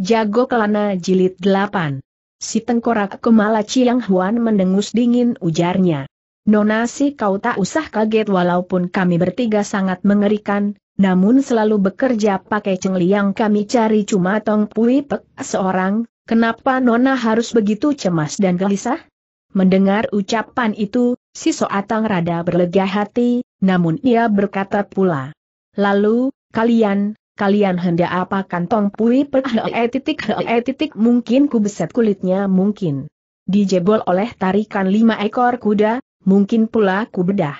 Jago Kelana Jilid 8 Si tengkorak kemala Ciang Huan mendengus dingin ujarnya. Nona si kau tak usah kaget walaupun kami bertiga sangat mengerikan, namun selalu bekerja pakai cengli yang kami cari cuma Tong Pui Pek seorang, kenapa Nona harus begitu cemas dan gelisah? Mendengar ucapan itu, si Soatang rada berlega hati, namun ia berkata pula. Lalu, kalian, kalian hendak apa kantong pui per ah, etik, eh, titik he ah, eh, eh, titik mungkin ku beset kulitnya mungkin. Dijebol oleh tarikan lima ekor kuda, mungkin pula ku bedah.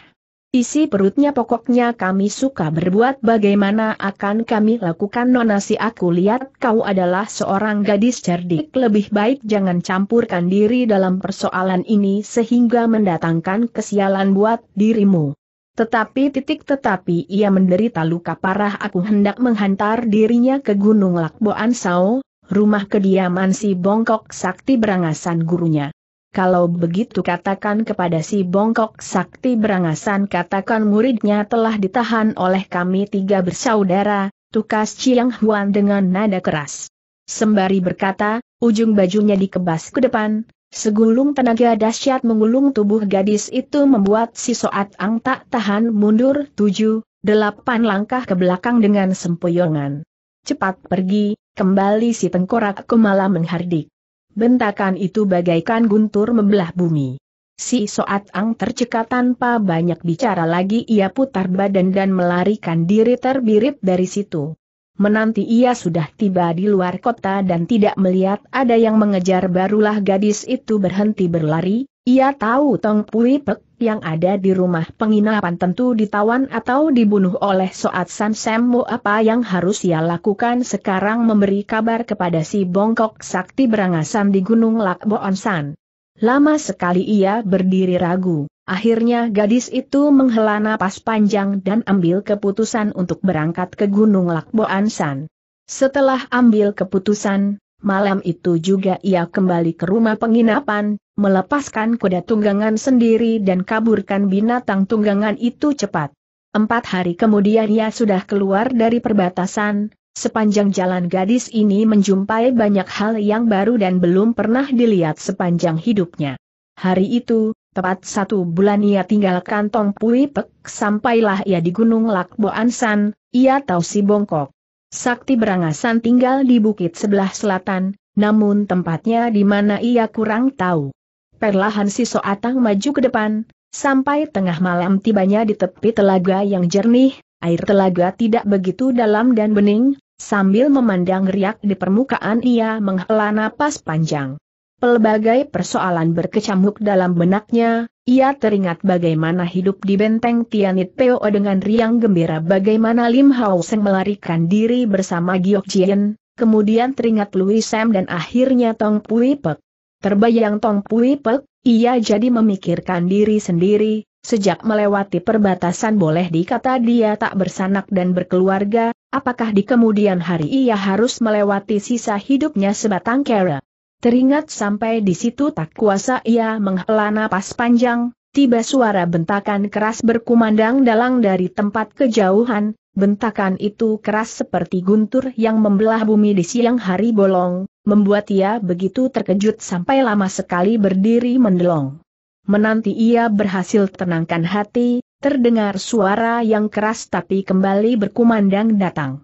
Isi perutnya pokoknya kami suka berbuat bagaimana akan kami lakukan nonasi aku lihat kau adalah seorang gadis cerdik lebih baik jangan campurkan diri dalam persoalan ini sehingga mendatangkan kesialan buat dirimu. Tetapi titik tetapi ia menderita luka parah aku hendak menghantar dirinya ke Gunung Lakboan Sao, rumah kediaman si Bongkok Sakti berangasan gurunya. Kalau begitu katakan kepada si bongkok sakti berangasan katakan muridnya telah ditahan oleh kami tiga bersaudara, tukas Ciang Huan dengan nada keras. Sembari berkata, ujung bajunya dikebas ke depan, Segulung tenaga dahsyat menggulung tubuh gadis itu membuat si Soat Ang tak tahan mundur tujuh, delapan langkah ke belakang dengan sempoyongan. Cepat pergi, kembali si tengkorak kemala menghardik. Bentakan itu bagaikan guntur membelah bumi. Si Soat Ang tercekat tanpa banyak bicara lagi ia putar badan dan melarikan diri terbirit dari situ menanti ia sudah tiba di luar kota dan tidak melihat ada yang mengejar barulah gadis itu berhenti berlari, ia tahu Tong Pui Pek yang ada di rumah penginapan tentu ditawan atau dibunuh oleh Soat San Semo apa yang harus ia lakukan sekarang memberi kabar kepada si bongkok sakti berangasan di Gunung Lak Lakboonsan. Lama sekali ia berdiri ragu. Akhirnya gadis itu menghela napas panjang dan ambil keputusan untuk berangkat ke Gunung Lakboansan. Setelah ambil keputusan, malam itu juga ia kembali ke rumah penginapan, melepaskan kuda tunggangan sendiri dan kaburkan binatang tunggangan itu cepat. Empat hari kemudian ia sudah keluar dari perbatasan, sepanjang jalan gadis ini menjumpai banyak hal yang baru dan belum pernah dilihat sepanjang hidupnya. Hari itu, Tepat satu bulan ia tinggal kantong Pui Pek, sampailah ia di Gunung Lakbo Ansan, ia tahu si Bongkok. Sakti Berangasan tinggal di bukit sebelah selatan, namun tempatnya di mana ia kurang tahu. Perlahan si Soatang maju ke depan, sampai tengah malam tibanya di tepi telaga yang jernih, air telaga tidak begitu dalam dan bening, sambil memandang riak di permukaan ia menghela napas panjang. Pelbagai persoalan berkecamuk dalam benaknya, ia teringat bagaimana hidup di benteng Tianit Peo dengan riang gembira bagaimana Lim Hao Seng melarikan diri bersama Giok Jian, kemudian teringat Louis Sam dan akhirnya Tong Pui Pek. Terbayang Tong Pui Pek, ia jadi memikirkan diri sendiri, sejak melewati perbatasan boleh dikata dia tak bersanak dan berkeluarga, apakah di kemudian hari ia harus melewati sisa hidupnya sebatang kera. Teringat sampai di situ tak kuasa ia menghela napas panjang, tiba suara bentakan keras berkumandang dalang dari tempat kejauhan, bentakan itu keras seperti guntur yang membelah bumi di siang hari bolong, membuat ia begitu terkejut sampai lama sekali berdiri mendelong. Menanti ia berhasil tenangkan hati, terdengar suara yang keras tapi kembali berkumandang datang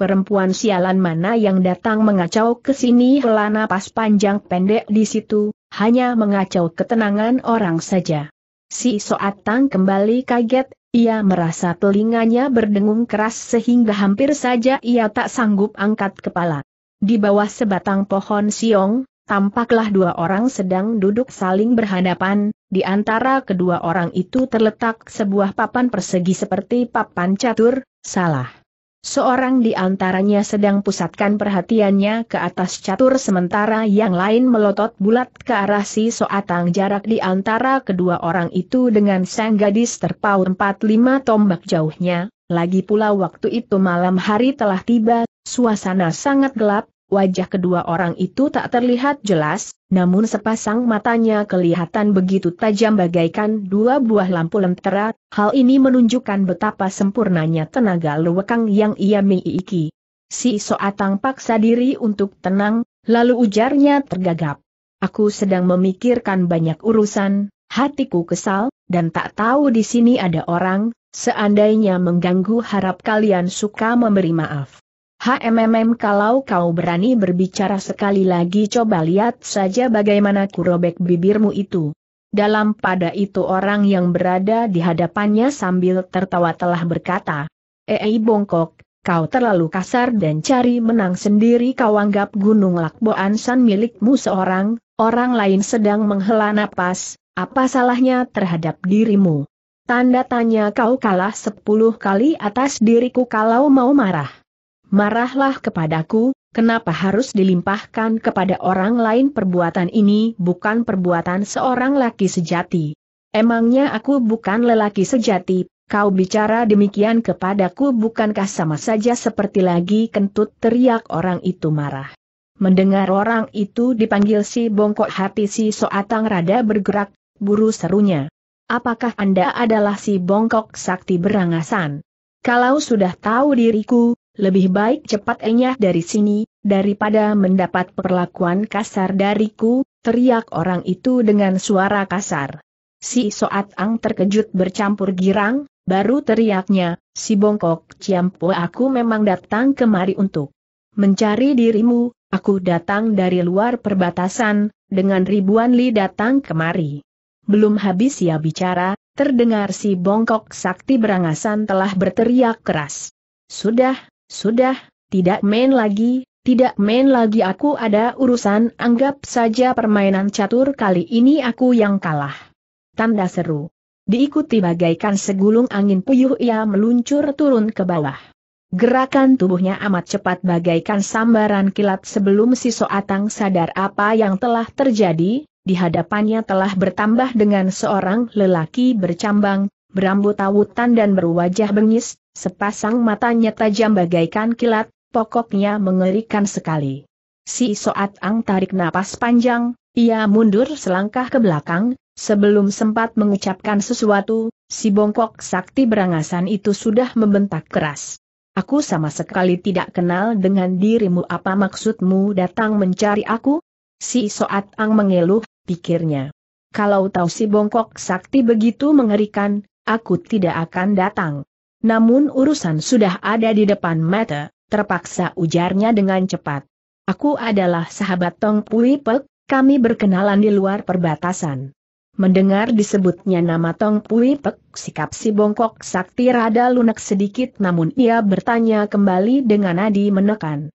perempuan sialan mana yang datang mengacau ke sini hela napas panjang pendek di situ, hanya mengacau ketenangan orang saja. Si Soat Tang kembali kaget, ia merasa telinganya berdengung keras sehingga hampir saja ia tak sanggup angkat kepala. Di bawah sebatang pohon siong, tampaklah dua orang sedang duduk saling berhadapan, di antara kedua orang itu terletak sebuah papan persegi seperti papan catur, salah Seorang di antaranya sedang pusatkan perhatiannya ke atas catur sementara yang lain melotot bulat ke arah si Soatang jarak di antara kedua orang itu dengan sang gadis terpaut empat lima tombak jauhnya, lagi pula waktu itu malam hari telah tiba, suasana sangat gelap, Wajah kedua orang itu tak terlihat jelas, namun sepasang matanya kelihatan begitu tajam bagaikan dua buah lampu lentera, hal ini menunjukkan betapa sempurnanya tenaga luwekang yang ia miliki. Si Soatang paksa diri untuk tenang, lalu ujarnya tergagap. Aku sedang memikirkan banyak urusan, hatiku kesal, dan tak tahu di sini ada orang, seandainya mengganggu harap kalian suka memberi maaf. HMMM kalau kau berani berbicara sekali lagi coba lihat saja bagaimana kurobek bibirmu itu. Dalam pada itu orang yang berada di hadapannya sambil tertawa telah berkata, Ei bongkok, kau terlalu kasar dan cari menang sendiri kau anggap gunung lakboan san milikmu seorang, orang lain sedang menghela napas, apa salahnya terhadap dirimu? Tanda tanya kau kalah sepuluh kali atas diriku kalau mau marah marahlah kepadaku, kenapa harus dilimpahkan kepada orang lain perbuatan ini bukan perbuatan seorang laki sejati. Emangnya aku bukan lelaki sejati, kau bicara demikian kepadaku bukankah sama saja seperti lagi kentut teriak orang itu marah. Mendengar orang itu dipanggil si bongkok hati si soatang rada bergerak, buru serunya. Apakah Anda adalah si bongkok sakti berangasan? Kalau sudah tahu diriku, lebih baik cepat enyah dari sini, daripada mendapat perlakuan kasar dariku, teriak orang itu dengan suara kasar. Si Soat Ang terkejut bercampur girang, baru teriaknya, si bongkok ciampu aku memang datang kemari untuk mencari dirimu, aku datang dari luar perbatasan, dengan ribuan li datang kemari. Belum habis ia ya bicara, terdengar si bongkok sakti berangasan telah berteriak keras. Sudah, sudah, tidak main lagi, tidak main lagi aku ada urusan anggap saja permainan catur kali ini aku yang kalah. Tanda seru. Diikuti bagaikan segulung angin puyuh ia meluncur turun ke bawah. Gerakan tubuhnya amat cepat bagaikan sambaran kilat sebelum si Soatang sadar apa yang telah terjadi, di hadapannya telah bertambah dengan seorang lelaki bercambang, berambut awutan dan berwajah bengis, sepasang matanya tajam bagaikan kilat, pokoknya mengerikan sekali. Si Soat Ang tarik napas panjang, ia mundur selangkah ke belakang, sebelum sempat mengucapkan sesuatu, si bongkok sakti berangasan itu sudah membentak keras. Aku sama sekali tidak kenal dengan dirimu apa maksudmu datang mencari aku? Si Soat Ang mengeluh, pikirnya. Kalau tahu si bongkok sakti begitu mengerikan, aku tidak akan datang. Namun urusan sudah ada di depan mata, terpaksa ujarnya dengan cepat. Aku adalah sahabat Tong Pui Pek, kami berkenalan di luar perbatasan. Mendengar disebutnya nama Tong Pui Pek, sikap si bongkok sakti rada lunak sedikit namun ia bertanya kembali dengan nadi menekan.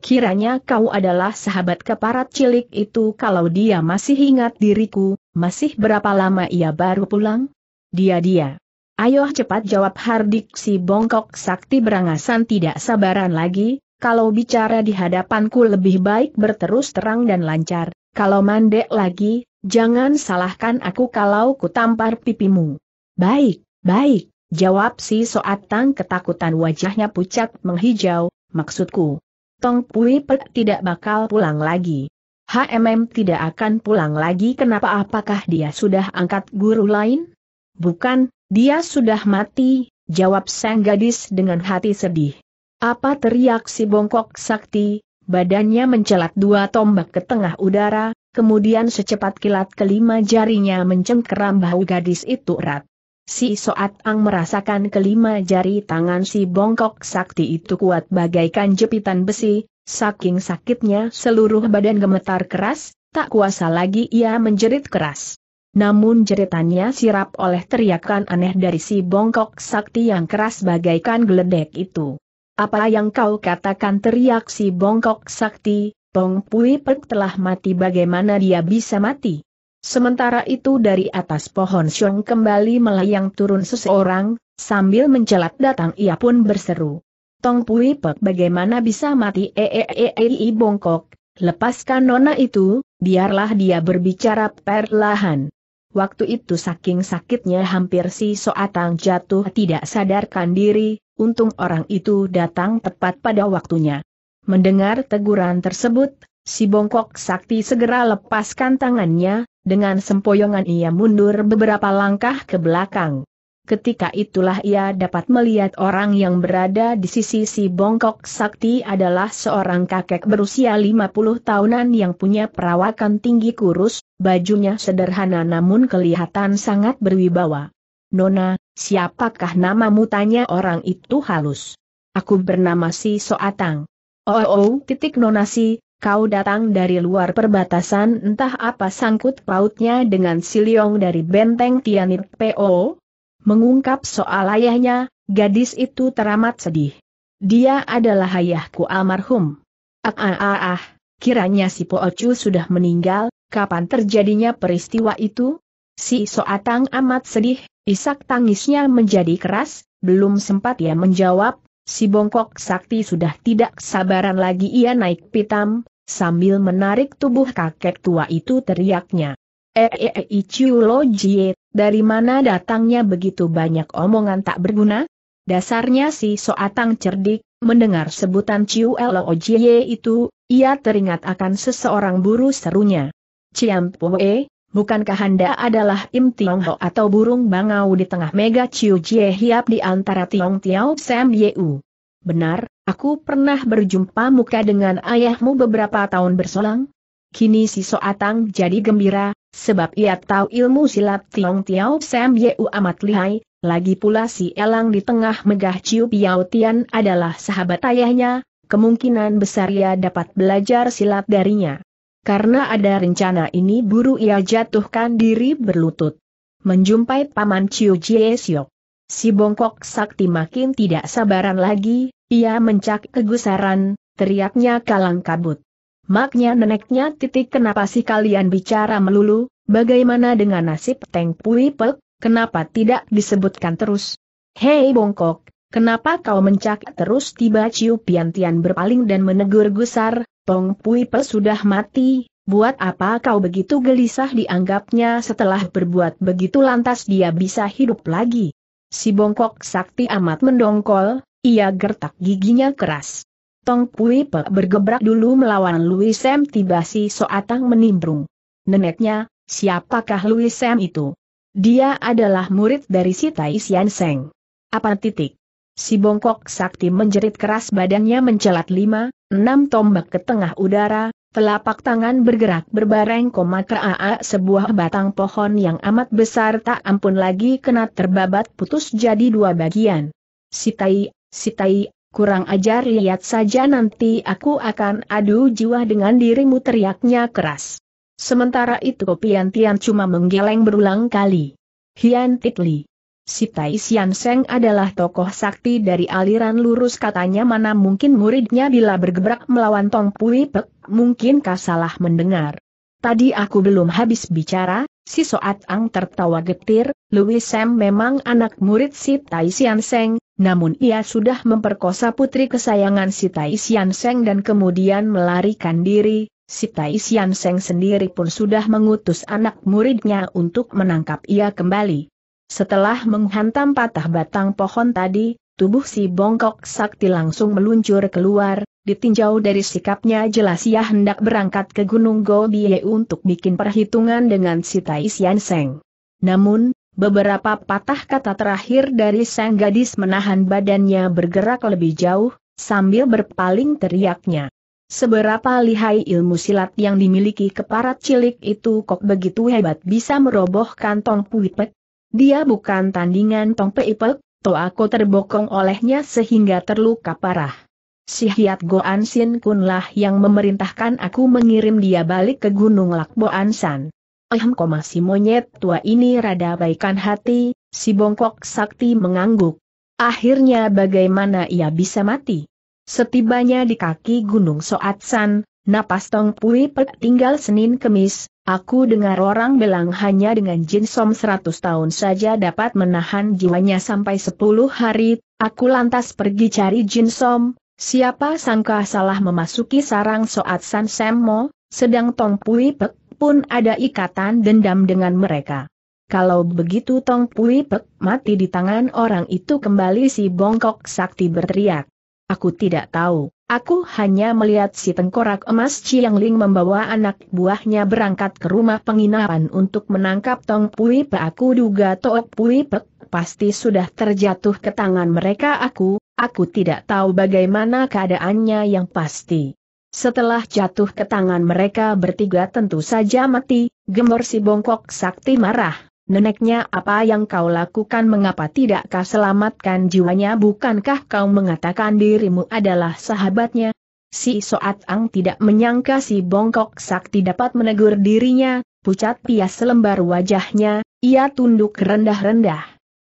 Kiranya kau adalah sahabat keparat cilik itu kalau dia masih ingat diriku, masih berapa lama ia baru pulang? Dia-dia. Ayo cepat jawab Hardik si bongkok sakti berangasan tidak sabaran lagi, kalau bicara di hadapanku lebih baik berterus terang dan lancar, kalau mandek lagi, jangan salahkan aku kalau ku tampar pipimu. Baik, baik, jawab si soatang ketakutan wajahnya pucat menghijau, maksudku. Tong Pui Pek tidak bakal pulang lagi. HMM tidak akan pulang lagi kenapa apakah dia sudah angkat guru lain? Bukan, dia sudah mati, jawab sang gadis dengan hati sedih. Apa teriak si bongkok sakti, badannya mencelat dua tombak ke tengah udara, kemudian secepat kilat kelima jarinya mencengkeram bahu gadis itu erat. Si Soat Ang merasakan kelima jari tangan si bongkok sakti itu kuat bagaikan jepitan besi, saking sakitnya seluruh badan gemetar keras, tak kuasa lagi ia menjerit keras. Namun jeritannya sirap oleh teriakan aneh dari si bongkok sakti yang keras bagaikan geledek itu. Apa yang kau katakan teriak si bongkok sakti, Tong Pui Pek telah mati bagaimana dia bisa mati? Sementara itu dari atas pohon Xiong kembali melayang turun seseorang, sambil mencelat datang ia pun berseru. Tong Pui Pek bagaimana bisa mati eeeei eh, eh, eh, bongkok, lepaskan nona itu, biarlah dia berbicara perlahan. Waktu itu saking sakitnya hampir si Soatang jatuh tidak sadarkan diri, untung orang itu datang tepat pada waktunya. Mendengar teguran tersebut, si bongkok sakti segera lepaskan tangannya, dengan sempoyongan ia mundur beberapa langkah ke belakang ketika itulah ia dapat melihat orang yang berada di sisi si bongkok sakti adalah seorang kakek berusia 50 tahunan yang punya perawakan tinggi kurus, bajunya sederhana namun kelihatan sangat berwibawa. Nona, siapakah nama mutanya orang itu halus. Aku bernama si Soatang. Oh, oh, oh titik Nona si, kau datang dari luar perbatasan entah apa sangkut pautnya dengan si Liong dari benteng Tianit PO, Mengungkap soal ayahnya, gadis itu teramat sedih. Dia adalah ayahku almarhum. Ah ah ah, ah. kiranya si Po Ocu sudah meninggal, kapan terjadinya peristiwa itu? Si Soatang amat sedih, isak tangisnya menjadi keras, belum sempat ia menjawab, si bongkok sakti sudah tidak sabaran lagi ia naik pitam, sambil menarik tubuh kakek tua itu teriaknya. Eee eh, eh, eh, Ichiu Lo Jie dari mana datangnya begitu banyak omongan tak berguna? Dasarnya si Soatang cerdik, mendengar sebutan Ciu Lojie itu, ia teringat akan seseorang buru serunya. Ciam Poe, bukankah Anda adalah Im Tiong Ho atau burung bangau di tengah mega Ciu Jie Hiap di antara Tiong Tiao Sam Yeu? Benar, aku pernah berjumpa muka dengan ayahmu beberapa tahun berselang, Kini si Soatang jadi gembira, sebab ia tahu ilmu silat Tiong Tiao Sam Yeu amat lihai, lagi pula si Elang di tengah megah Ciu Piao Tian adalah sahabat ayahnya, kemungkinan besar ia dapat belajar silat darinya. Karena ada rencana ini buru ia jatuhkan diri berlutut. Menjumpai Paman Ciu Jie Siok. Si bongkok sakti makin tidak sabaran lagi, ia mencak kegusaran, teriaknya kalang kabut. Maknya neneknya titik kenapa sih kalian bicara melulu, bagaimana dengan nasib Teng Pui Pek, kenapa tidak disebutkan terus? Hei bongkok, kenapa kau mencak terus tiba Ciu Pian Tian berpaling dan menegur gusar, Tong Pui Pek sudah mati, buat apa kau begitu gelisah dianggapnya setelah berbuat begitu lantas dia bisa hidup lagi? Si bongkok sakti amat mendongkol, ia gertak giginya keras. Tong Pui Pek bergebrak dulu melawan Louis Sam tiba si Soatang menimbrung. Neneknya, siapakah Louis Sam itu? Dia adalah murid dari si Tai Sian Seng. Apa titik? Si bongkok sakti menjerit keras badannya mencelat lima, enam tombak ke tengah udara, telapak tangan bergerak berbareng koma ke AA sebuah batang pohon yang amat besar tak ampun lagi kena terbabat putus jadi dua bagian. Sitai, Sitai, kurang ajar lihat saja nanti aku akan adu jiwa dengan dirimu teriaknya keras. Sementara itu Pian Tian cuma menggeleng berulang kali. Hian Titli. Si Tai Sian Seng adalah tokoh sakti dari aliran lurus katanya mana mungkin muridnya bila bergebrak melawan Tong Pui Pek, mungkinkah salah mendengar. Tadi aku belum habis bicara, si Soat Ang tertawa getir, Louis Sam memang anak murid si Tai Sian Seng, namun ia sudah memperkosa putri kesayangan si Tai Sian Seng dan kemudian melarikan diri, si Tai Sian Seng sendiri pun sudah mengutus anak muridnya untuk menangkap ia kembali. Setelah menghantam patah batang pohon tadi, tubuh si bongkok sakti langsung meluncur keluar, Ditinjau dari sikapnya jelas ia hendak berangkat ke Gunung Gobiye untuk bikin perhitungan dengan si Tai Seng. Namun, beberapa patah kata terakhir dari sang gadis menahan badannya bergerak lebih jauh, sambil berpaling teriaknya. Seberapa lihai ilmu silat yang dimiliki keparat cilik itu kok begitu hebat bisa merobohkan Tong Puipek? Dia bukan tandingan Tong Puipek, toh aku terbokong olehnya sehingga terluka parah. Si Hiat Goan Sin Kun lah yang memerintahkan aku mengirim dia balik ke Gunung Lakbo Ansan. Ehem koma si monyet tua ini rada baikan hati, si bongkok sakti mengangguk. Akhirnya bagaimana ia bisa mati? Setibanya di kaki Gunung Soat San, napas Tong Pui pet tinggal Senin Kemis, aku dengar orang bilang hanya dengan jin som 100 tahun saja dapat menahan jiwanya sampai 10 hari, aku lantas pergi cari jin som, Siapa sangka salah memasuki sarang Soat San Semmo, sedang Tong Pui Pek pun ada ikatan dendam dengan mereka. Kalau begitu Tong Pui Pek mati di tangan orang itu kembali si bongkok sakti berteriak. Aku tidak tahu, aku hanya melihat si tengkorak emas Chiang Ling membawa anak buahnya berangkat ke rumah penginapan untuk menangkap Tong Pui Pek. Aku duga Tong Pui Pek pasti sudah terjatuh ke tangan mereka aku, Aku tidak tahu bagaimana keadaannya yang pasti. Setelah jatuh ke tangan mereka bertiga tentu saja mati, gemor si bongkok sakti marah. Neneknya apa yang kau lakukan mengapa tidak kau selamatkan jiwanya bukankah kau mengatakan dirimu adalah sahabatnya? Si Soat Ang tidak menyangka si bongkok sakti dapat menegur dirinya, pucat pias selembar wajahnya, ia tunduk rendah-rendah.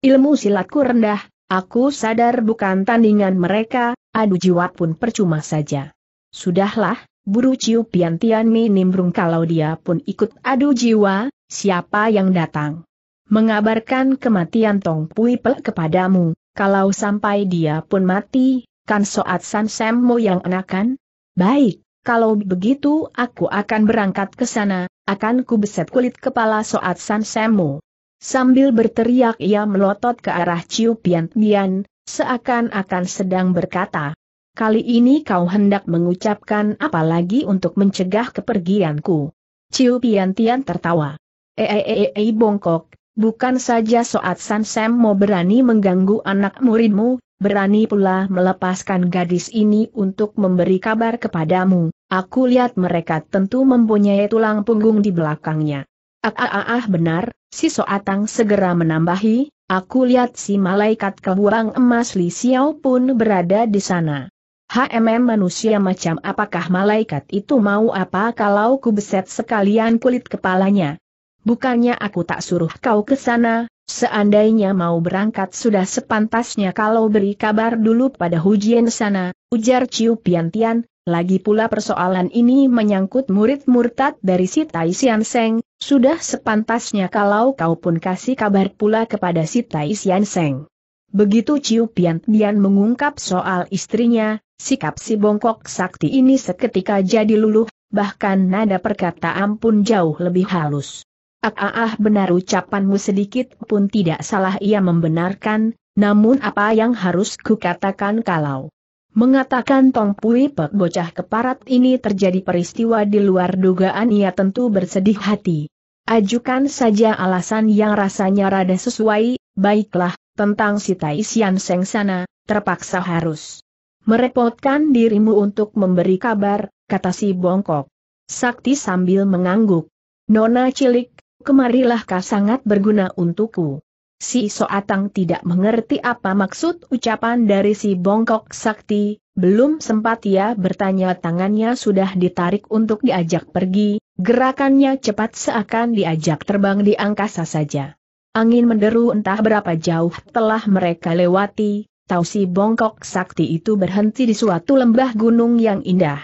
Ilmu silatku rendah, Aku sadar bukan tandingan mereka, adu jiwa pun percuma saja. Sudahlah, buru Ciu Pian Tian nimbrung kalau dia pun ikut adu jiwa, siapa yang datang? Mengabarkan kematian Tong Pui Pel kepadamu, kalau sampai dia pun mati, kan soat San Semmo yang enakan? Baik, kalau begitu aku akan berangkat ke sana, akan ku beset kulit kepala soat San Semo. Sambil berteriak ia melotot ke arah Ciu Pian Pian, seakan-akan sedang berkata, Kali ini kau hendak mengucapkan apa lagi untuk mencegah kepergianku. Ciu Pian Tian tertawa. Eh, eh, eh, eh bongkok, bukan saja Soat San Sam mau berani mengganggu anak muridmu, berani pula melepaskan gadis ini untuk memberi kabar kepadamu. Aku lihat mereka tentu mempunyai tulang punggung di belakangnya. ah ah, ah, ah benar, Si Soatang segera menambahi, aku lihat si malaikat kebuang emas Li Xiao pun berada di sana. HMM manusia macam apakah malaikat itu mau apa kalau ku beset sekalian kulit kepalanya? Bukannya aku tak suruh kau ke sana, seandainya mau berangkat sudah sepantasnya kalau beri kabar dulu pada Hujian sana, ujar Ciu Piantian, lagi pula persoalan ini menyangkut murid murtad dari si Tai Sian Seng, sudah sepantasnya kalau kau pun kasih kabar pula kepada si Tai Sian Seng. Begitu Ciu Pian Tian mengungkap soal istrinya, sikap si bongkok sakti ini seketika jadi luluh, bahkan nada perkataan pun jauh lebih halus. Ah, ah, ah benar ucapanmu sedikit pun tidak salah ia membenarkan, namun apa yang harus kukatakan kalau mengatakan Tong Pui Pek bocah keparat ini terjadi peristiwa di luar dugaan ia tentu bersedih hati. Ajukan saja alasan yang rasanya rada sesuai, baiklah, tentang si Taisian Seng sana, terpaksa harus merepotkan dirimu untuk memberi kabar, kata si Bongkok. Sakti sambil mengangguk. Nona cilik, kemarilah kau sangat berguna untukku. Si Soatang tidak mengerti apa maksud ucapan dari si Bongkok Sakti, belum sempat ia bertanya tangannya sudah ditarik untuk diajak pergi, Gerakannya cepat seakan diajak terbang di angkasa saja. Angin menderu entah berapa jauh telah mereka lewati, Tausi bongkok sakti itu berhenti di suatu lembah gunung yang indah.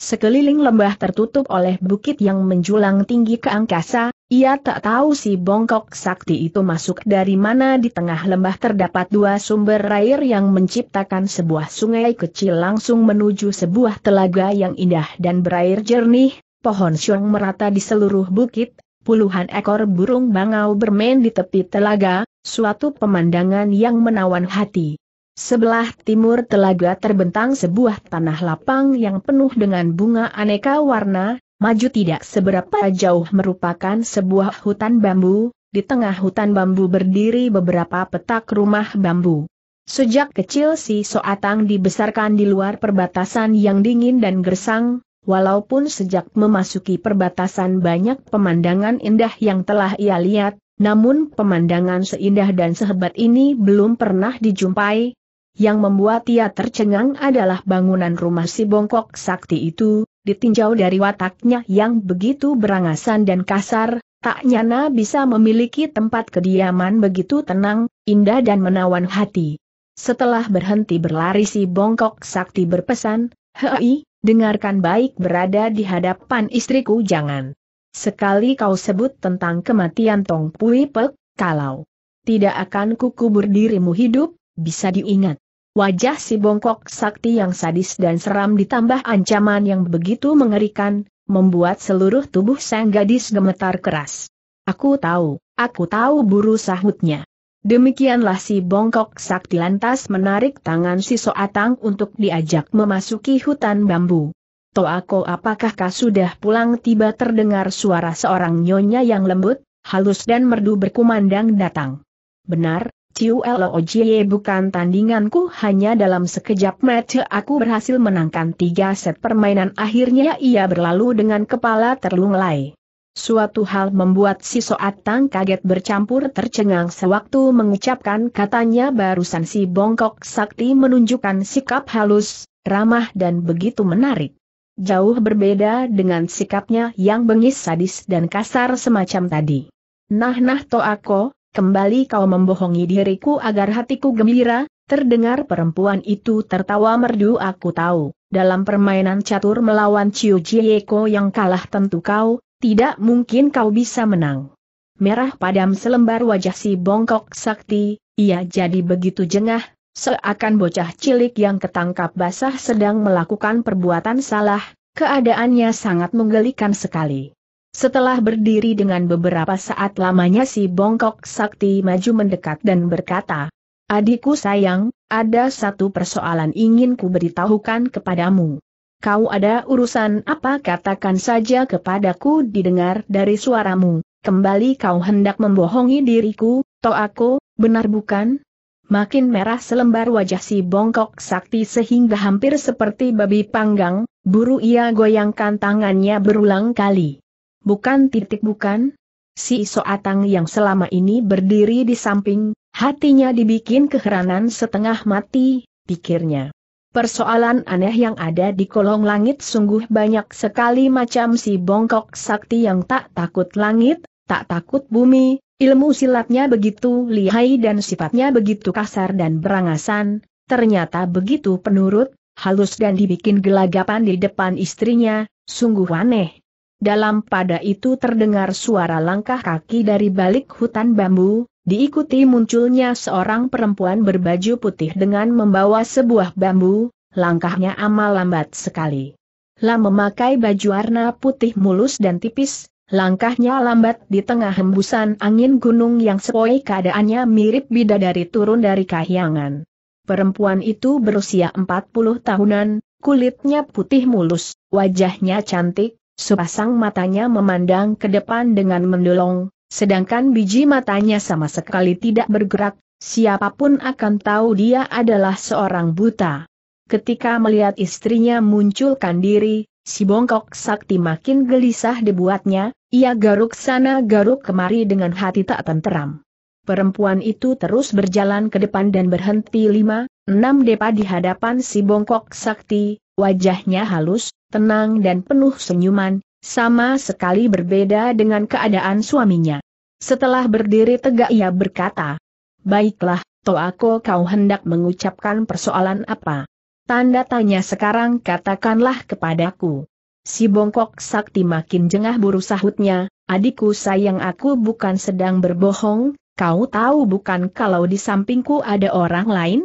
Sekeliling lembah tertutup oleh bukit yang menjulang tinggi ke angkasa, ia tak tahu si bongkok sakti itu masuk dari mana di tengah lembah terdapat dua sumber air yang menciptakan sebuah sungai kecil langsung menuju sebuah telaga yang indah dan berair jernih, pohon siung merata di seluruh bukit, puluhan ekor burung bangau bermain di tepi telaga, suatu pemandangan yang menawan hati. Sebelah timur telaga terbentang sebuah tanah lapang yang penuh dengan bunga aneka warna, maju tidak seberapa jauh merupakan sebuah hutan bambu, di tengah hutan bambu berdiri beberapa petak rumah bambu. Sejak kecil si Soatang dibesarkan di luar perbatasan yang dingin dan gersang, Walaupun sejak memasuki perbatasan banyak pemandangan indah yang telah ia lihat, namun pemandangan seindah dan sehebat ini belum pernah dijumpai. Yang membuat ia tercengang adalah bangunan rumah si bongkok sakti itu, ditinjau dari wataknya yang begitu berangasan dan kasar, tak nyana bisa memiliki tempat kediaman begitu tenang, indah dan menawan hati. Setelah berhenti berlari si bongkok sakti berpesan, Hei, Dengarkan baik berada di hadapan istriku jangan. Sekali kau sebut tentang kematian Tong Pui Pek, kalau tidak akan kukubur dirimu hidup, bisa diingat. Wajah si bongkok sakti yang sadis dan seram ditambah ancaman yang begitu mengerikan, membuat seluruh tubuh sang gadis gemetar keras. Aku tahu, aku tahu buru sahutnya. Demikianlah si bongkok sakti lantas menarik tangan si soatang untuk diajak memasuki hutan bambu. Toako apakah kau sudah pulang tiba terdengar suara seorang nyonya yang lembut, halus dan merdu berkumandang datang. Benar, Ciu Loojiye bukan tandinganku hanya dalam sekejap mata aku berhasil menangkan tiga set permainan akhirnya ia berlalu dengan kepala terlunglai. Suatu hal membuat si Soatang kaget bercampur tercengang sewaktu mengucapkan katanya barusan si Bongkok Sakti menunjukkan sikap halus, ramah dan begitu menarik. Jauh berbeda dengan sikapnya yang bengis sadis dan kasar semacam tadi. Nah-nah Toako, kembali kau membohongi diriku agar hatiku gembira, Terdengar perempuan itu tertawa merdu aku tahu, dalam permainan catur melawan Chiu Jieko yang kalah tentu kau, tidak mungkin kau bisa menang. Merah padam selembar wajah si bongkok sakti, ia jadi begitu jengah, seakan bocah cilik yang ketangkap basah sedang melakukan perbuatan salah, keadaannya sangat menggelikan sekali. Setelah berdiri dengan beberapa saat lamanya si bongkok sakti maju mendekat dan berkata, Adikku sayang, ada satu persoalan ingin ku beritahukan kepadamu kau ada urusan apa katakan saja kepadaku didengar dari suaramu, kembali kau hendak membohongi diriku, toh aku, benar bukan? Makin merah selembar wajah si bongkok sakti sehingga hampir seperti babi panggang, buru ia goyangkan tangannya berulang kali. Bukan titik bukan? Si Soatang yang selama ini berdiri di samping, hatinya dibikin keheranan setengah mati, pikirnya. Persoalan aneh yang ada di kolong langit sungguh banyak sekali macam si bongkok sakti yang tak takut langit, tak takut bumi, ilmu silatnya begitu lihai dan sifatnya begitu kasar dan berangasan, ternyata begitu penurut, halus dan dibikin gelagapan di depan istrinya, sungguh aneh. Dalam pada itu terdengar suara langkah kaki dari balik hutan bambu, Diikuti munculnya seorang perempuan berbaju putih dengan membawa sebuah bambu, langkahnya amat lambat sekali. Lam memakai baju warna putih mulus dan tipis, langkahnya lambat di tengah hembusan angin gunung yang sepoi keadaannya mirip bidadari turun dari kahyangan. Perempuan itu berusia 40 tahunan, kulitnya putih mulus, wajahnya cantik, sepasang matanya memandang ke depan dengan mendolong, sedangkan biji matanya sama sekali tidak bergerak, siapapun akan tahu dia adalah seorang buta. Ketika melihat istrinya munculkan diri, si bongkok sakti makin gelisah dibuatnya, ia garuk sana garuk kemari dengan hati tak tenteram. Perempuan itu terus berjalan ke depan dan berhenti lima, enam depa di hadapan si bongkok sakti, wajahnya halus, tenang dan penuh senyuman, sama sekali berbeda dengan keadaan suaminya. Setelah berdiri tegak ia berkata, Baiklah, Toako kau hendak mengucapkan persoalan apa? Tanda tanya sekarang katakanlah kepadaku. Si bongkok sakti makin jengah buru sahutnya, adikku sayang aku bukan sedang berbohong, kau tahu bukan kalau di sampingku ada orang lain?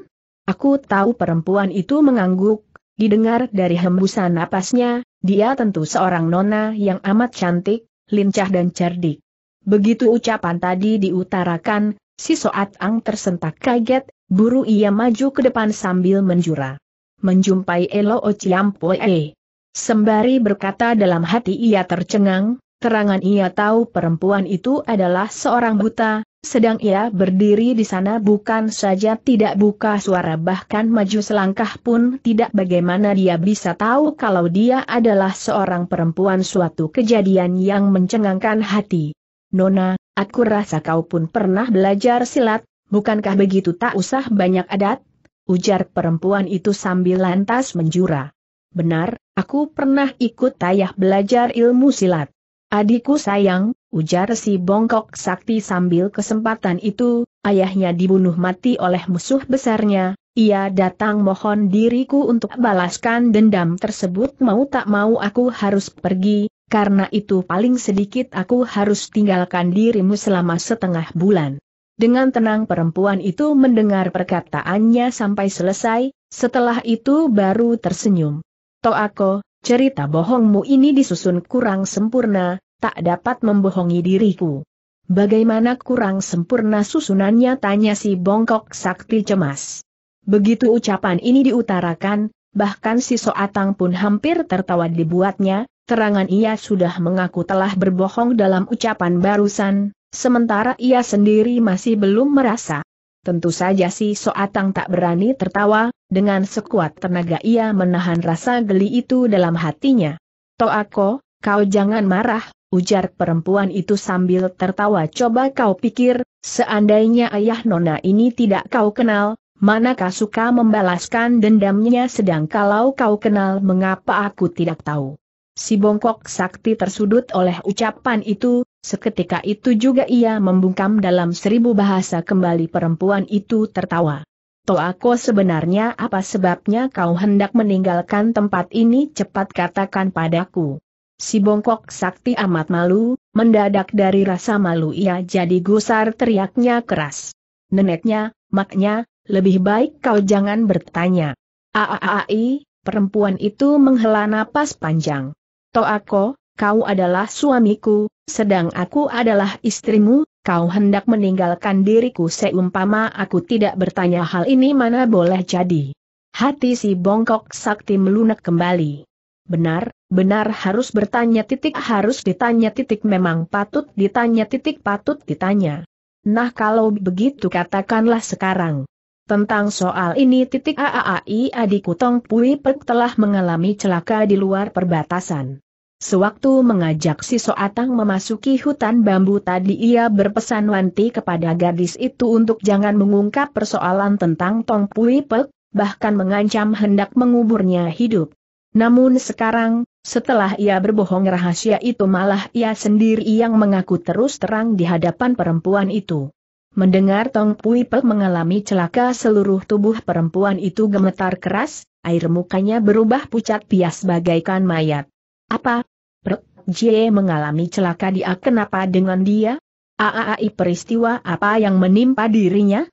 Aku tahu perempuan itu mengangguk, didengar dari hembusan napasnya, dia tentu seorang nona yang amat cantik, lincah dan cerdik. Begitu ucapan tadi diutarakan, si Soat Ang tersentak kaget, buru ia maju ke depan sambil menjura. Menjumpai Elo Ociampoe. Sembari berkata dalam hati ia tercengang, terangan ia tahu perempuan itu adalah seorang buta, sedang ia berdiri di sana bukan saja tidak buka suara bahkan maju selangkah pun tidak bagaimana dia bisa tahu kalau dia adalah seorang perempuan suatu kejadian yang mencengangkan hati. Nona, aku rasa kau pun pernah belajar silat, bukankah begitu tak usah banyak adat? Ujar perempuan itu sambil lantas menjura. Benar, aku pernah ikut tayah belajar ilmu silat. Adikku sayang, ujar si bongkok sakti sambil kesempatan itu, ayahnya dibunuh mati oleh musuh besarnya, ia datang mohon diriku untuk balaskan dendam tersebut mau tak mau aku harus pergi, karena itu paling sedikit aku harus tinggalkan dirimu selama setengah bulan. Dengan tenang perempuan itu mendengar perkataannya sampai selesai, setelah itu baru tersenyum. Toako, cerita bohongmu ini disusun kurang sempurna, tak dapat membohongi diriku. Bagaimana kurang sempurna susunannya tanya si bongkok sakti cemas. Begitu ucapan ini diutarakan, bahkan si soatang pun hampir tertawa dibuatnya, terangan ia sudah mengaku telah berbohong dalam ucapan barusan, sementara ia sendiri masih belum merasa. Tentu saja si soatang tak berani tertawa, dengan sekuat tenaga ia menahan rasa geli itu dalam hatinya. Toako, kau jangan marah, ujar perempuan itu sambil tertawa. Coba kau pikir, seandainya ayah nona ini tidak kau kenal, manakah suka membalaskan dendamnya sedang kalau kau kenal mengapa aku tidak tahu. Si bongkok sakti tersudut oleh ucapan itu, seketika itu juga ia membungkam dalam seribu bahasa kembali perempuan itu tertawa. Toako sebenarnya apa sebabnya kau hendak meninggalkan tempat ini cepat katakan padaku. Si bongkok sakti amat malu, mendadak dari rasa malu ia jadi gusar teriaknya keras. Neneknya, maknya, lebih baik kau jangan bertanya. Aaai, perempuan itu menghela napas panjang. Toako, kau adalah suamiku, sedang aku adalah istrimu, kau hendak meninggalkan diriku seumpama aku tidak bertanya hal ini mana boleh jadi. Hati si bongkok sakti melunak kembali. Benar, benar harus bertanya titik harus ditanya titik memang patut ditanya titik patut ditanya. Nah kalau begitu katakanlah sekarang. Tentang soal ini titik AAI adikutong Pui Pek telah mengalami celaka di luar perbatasan. Sewaktu mengajak si Soatang memasuki hutan bambu tadi ia berpesan Wanti kepada gadis itu untuk jangan mengungkap persoalan tentang Tong Pui Pek, bahkan mengancam hendak menguburnya hidup. Namun sekarang, setelah ia berbohong rahasia itu malah ia sendiri yang mengaku terus terang di hadapan perempuan itu. Mendengar Tong Pui Pek mengalami celaka seluruh tubuh perempuan itu gemetar keras, air mukanya berubah pucat pias bagaikan mayat. Apa? Pro, Jie mengalami celaka dia kenapa dengan dia? Aai peristiwa apa yang menimpa dirinya?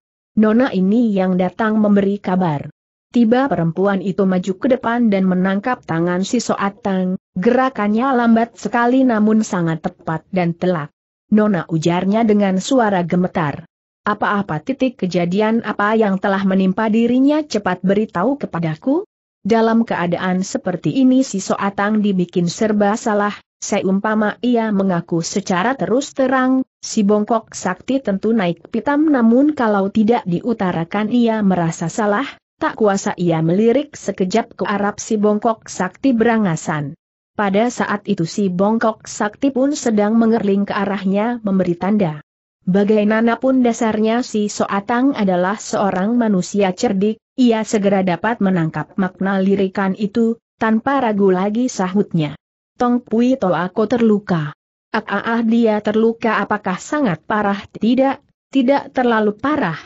Nona ini yang datang memberi kabar. Tiba perempuan itu maju ke depan dan menangkap tangan si Soatang, gerakannya lambat sekali namun sangat tepat dan telak. Nona ujarnya dengan suara gemetar. Apa-apa titik kejadian apa yang telah menimpa dirinya cepat beritahu kepadaku? Dalam keadaan seperti ini si Soatang dibikin serba salah, seumpama ia mengaku secara terus terang, si bongkok sakti tentu naik pitam namun kalau tidak diutarakan ia merasa salah, tak kuasa ia melirik sekejap ke Arab si bongkok sakti berangasan. Pada saat itu si bongkok sakti pun sedang mengerling ke arahnya memberi tanda. Bagaimanapun dasarnya si Soatang adalah seorang manusia cerdik, ia segera dapat menangkap makna lirikan itu, tanpa ragu lagi sahutnya. Tong Pui To aku terluka. Ah, ah, ah dia terluka apakah sangat parah? Tidak, tidak terlalu parah.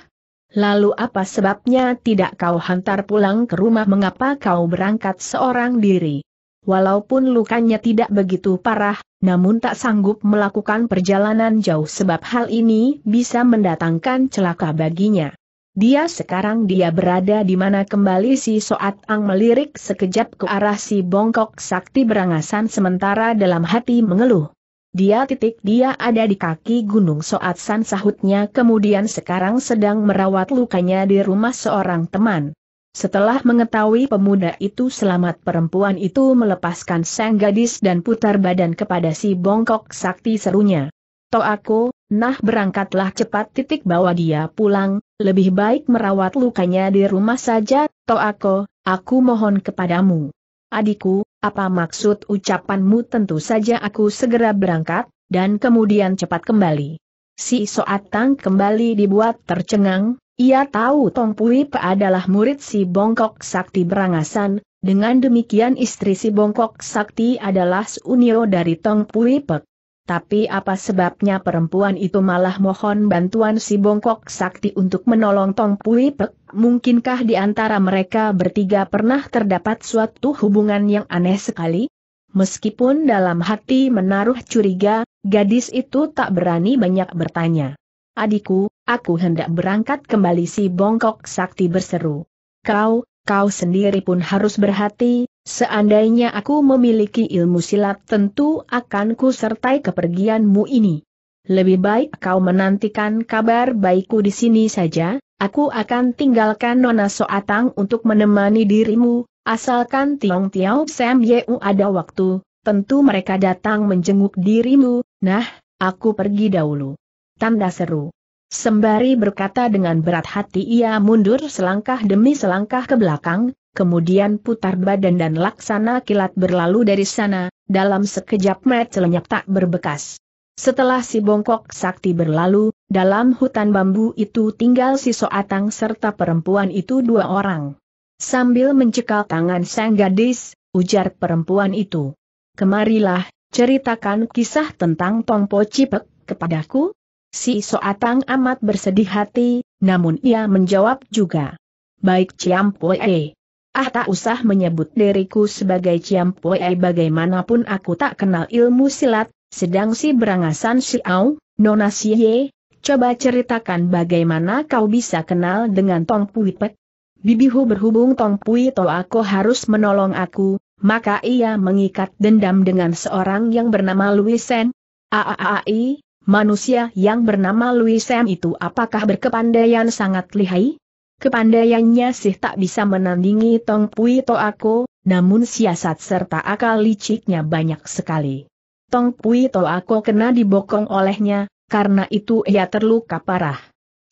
Lalu apa sebabnya tidak kau hantar pulang ke rumah mengapa kau berangkat seorang diri? Walaupun lukanya tidak begitu parah, namun tak sanggup melakukan perjalanan jauh sebab hal ini bisa mendatangkan celaka baginya. Dia sekarang dia berada di mana kembali si Soat Ang melirik sekejap ke arah si bongkok sakti berangasan sementara dalam hati mengeluh. Dia titik dia ada di kaki gunung Soat San sahutnya kemudian sekarang sedang merawat lukanya di rumah seorang teman. Setelah mengetahui pemuda itu selamat perempuan itu melepaskan sang gadis dan putar badan kepada si bongkok sakti serunya. To aku, nah berangkatlah cepat titik bawa dia pulang, lebih baik merawat lukanya di rumah saja, to aku, aku mohon kepadamu. Adikku, apa maksud ucapanmu tentu saja aku segera berangkat, dan kemudian cepat kembali. Si Soatang kembali dibuat tercengang, ia tahu Tong Pui Pe adalah murid si Bongkok Sakti Berangasan, dengan demikian istri si Bongkok Sakti adalah sunio dari Tong Pui Pe. Tapi apa sebabnya perempuan itu malah mohon bantuan si bongkok sakti untuk menolong Tong Pui Pek? Mungkinkah di antara mereka bertiga pernah terdapat suatu hubungan yang aneh sekali? Meskipun dalam hati menaruh curiga, gadis itu tak berani banyak bertanya. Adikku, aku hendak berangkat kembali si bongkok sakti berseru. Kau, kau sendiri pun harus berhati, seandainya aku memiliki ilmu silat tentu akan ku sertai kepergianmu ini. Lebih baik kau menantikan kabar baikku di sini saja, aku akan tinggalkan Nona Soatang untuk menemani dirimu, asalkan Tiong Tiao Sam Yeu ada waktu, tentu mereka datang menjenguk dirimu, nah, aku pergi dahulu. Tanda seru. Sembari berkata dengan berat hati ia mundur selangkah demi selangkah ke belakang, kemudian putar badan dan laksana kilat berlalu dari sana, dalam sekejap mat lenyap tak berbekas. Setelah si bongkok sakti berlalu, dalam hutan bambu itu tinggal si soatang serta perempuan itu dua orang. Sambil mencekal tangan sang gadis, ujar perempuan itu. Kemarilah, ceritakan kisah tentang Tongpo Cipek kepadaku, Si Soatang amat bersedih hati, namun ia menjawab juga. Baik Poe. Ah tak usah menyebut diriku sebagai Poe bagaimanapun aku tak kenal ilmu silat, sedang si berangasan si Au, Nona si Ye, coba ceritakan bagaimana kau bisa kenal dengan Tong Pui Pek. Bibihu berhubung Tong Pui To aku harus menolong aku, maka ia mengikat dendam dengan seorang yang bernama Louisen. Aaai, manusia yang bernama Louis Sam itu apakah berkepandaian sangat lihai? Kepandaiannya sih tak bisa menandingi Tong Pui To Ako, namun siasat serta akal liciknya banyak sekali. Tong Pui To Ako kena dibokong olehnya, karena itu ia terluka parah.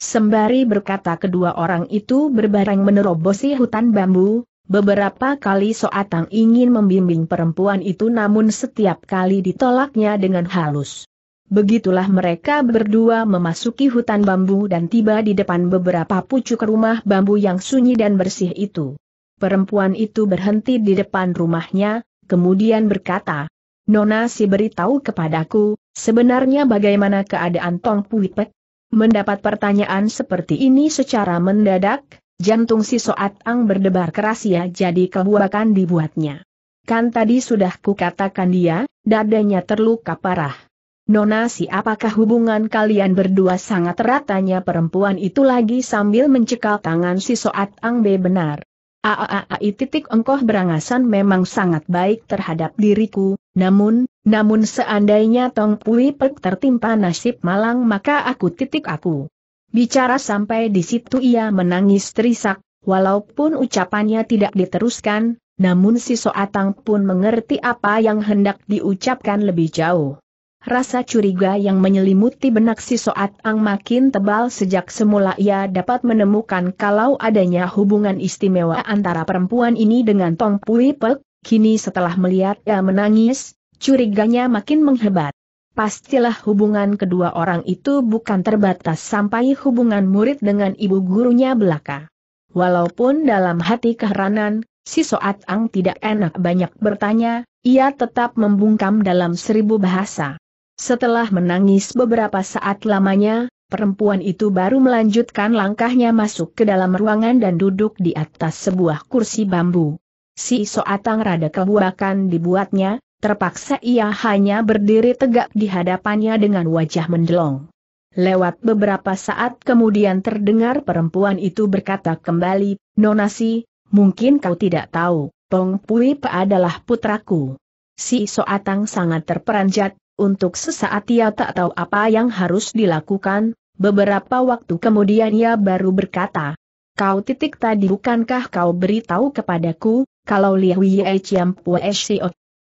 Sembari berkata kedua orang itu berbareng menerobosi hutan bambu, beberapa kali Soatang ingin membimbing perempuan itu namun setiap kali ditolaknya dengan halus. Begitulah mereka berdua memasuki hutan bambu dan tiba di depan beberapa pucuk rumah bambu yang sunyi dan bersih itu. Perempuan itu berhenti di depan rumahnya, kemudian berkata, Nona si beritahu kepadaku, sebenarnya bagaimana keadaan Tong Puipek? Mendapat pertanyaan seperti ini secara mendadak, jantung si Soat Ang berdebar keras ya jadi kebuakan dibuatnya. Kan tadi sudah kukatakan dia, dadanya terluka parah. Nona si, apakah hubungan kalian berdua sangat erat tanya perempuan itu lagi sambil mencekal tangan si Soat Ang Be benar. Aaai titik engkoh berangasan memang sangat baik terhadap diriku, namun, namun seandainya Tong Pui Pek tertimpa nasib malang maka aku titik aku. Bicara sampai di situ ia menangis terisak, walaupun ucapannya tidak diteruskan, namun si Soatang pun mengerti apa yang hendak diucapkan lebih jauh. Rasa curiga yang menyelimuti benak si Soat Ang makin tebal sejak semula ia dapat menemukan kalau adanya hubungan istimewa antara perempuan ini dengan Tong Pui Pek, kini setelah melihat ia menangis, curiganya makin menghebat. Pastilah hubungan kedua orang itu bukan terbatas sampai hubungan murid dengan ibu gurunya belaka. Walaupun dalam hati keheranan, si Soat Ang tidak enak banyak bertanya, ia tetap membungkam dalam seribu bahasa. Setelah menangis beberapa saat lamanya, perempuan itu baru melanjutkan langkahnya masuk ke dalam ruangan dan duduk di atas sebuah kursi bambu. Si Soatang rada kebuakan dibuatnya, terpaksa ia hanya berdiri tegak di hadapannya dengan wajah mendelong. Lewat beberapa saat kemudian terdengar perempuan itu berkata kembali, Nonasi, mungkin kau tidak tahu, Pong Pui Pe adalah putraku. Si Soatang sangat terperanjat, untuk sesaat ia tak tahu apa yang harus dilakukan, beberapa waktu kemudian ia baru berkata, Kau titik tadi bukankah kau beritahu kepadaku, kalau liwi Ye ciam Pue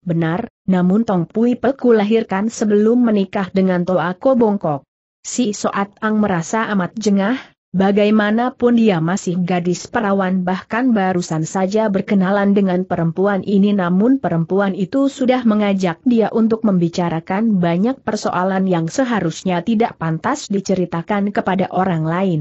Benar, namun Tong Pui Peku lahirkan sebelum menikah dengan Toa Ko Bongkok. Si Soat Ang merasa amat jengah, Bagaimanapun dia masih gadis perawan bahkan barusan saja berkenalan dengan perempuan ini namun perempuan itu sudah mengajak dia untuk membicarakan banyak persoalan yang seharusnya tidak pantas diceritakan kepada orang lain.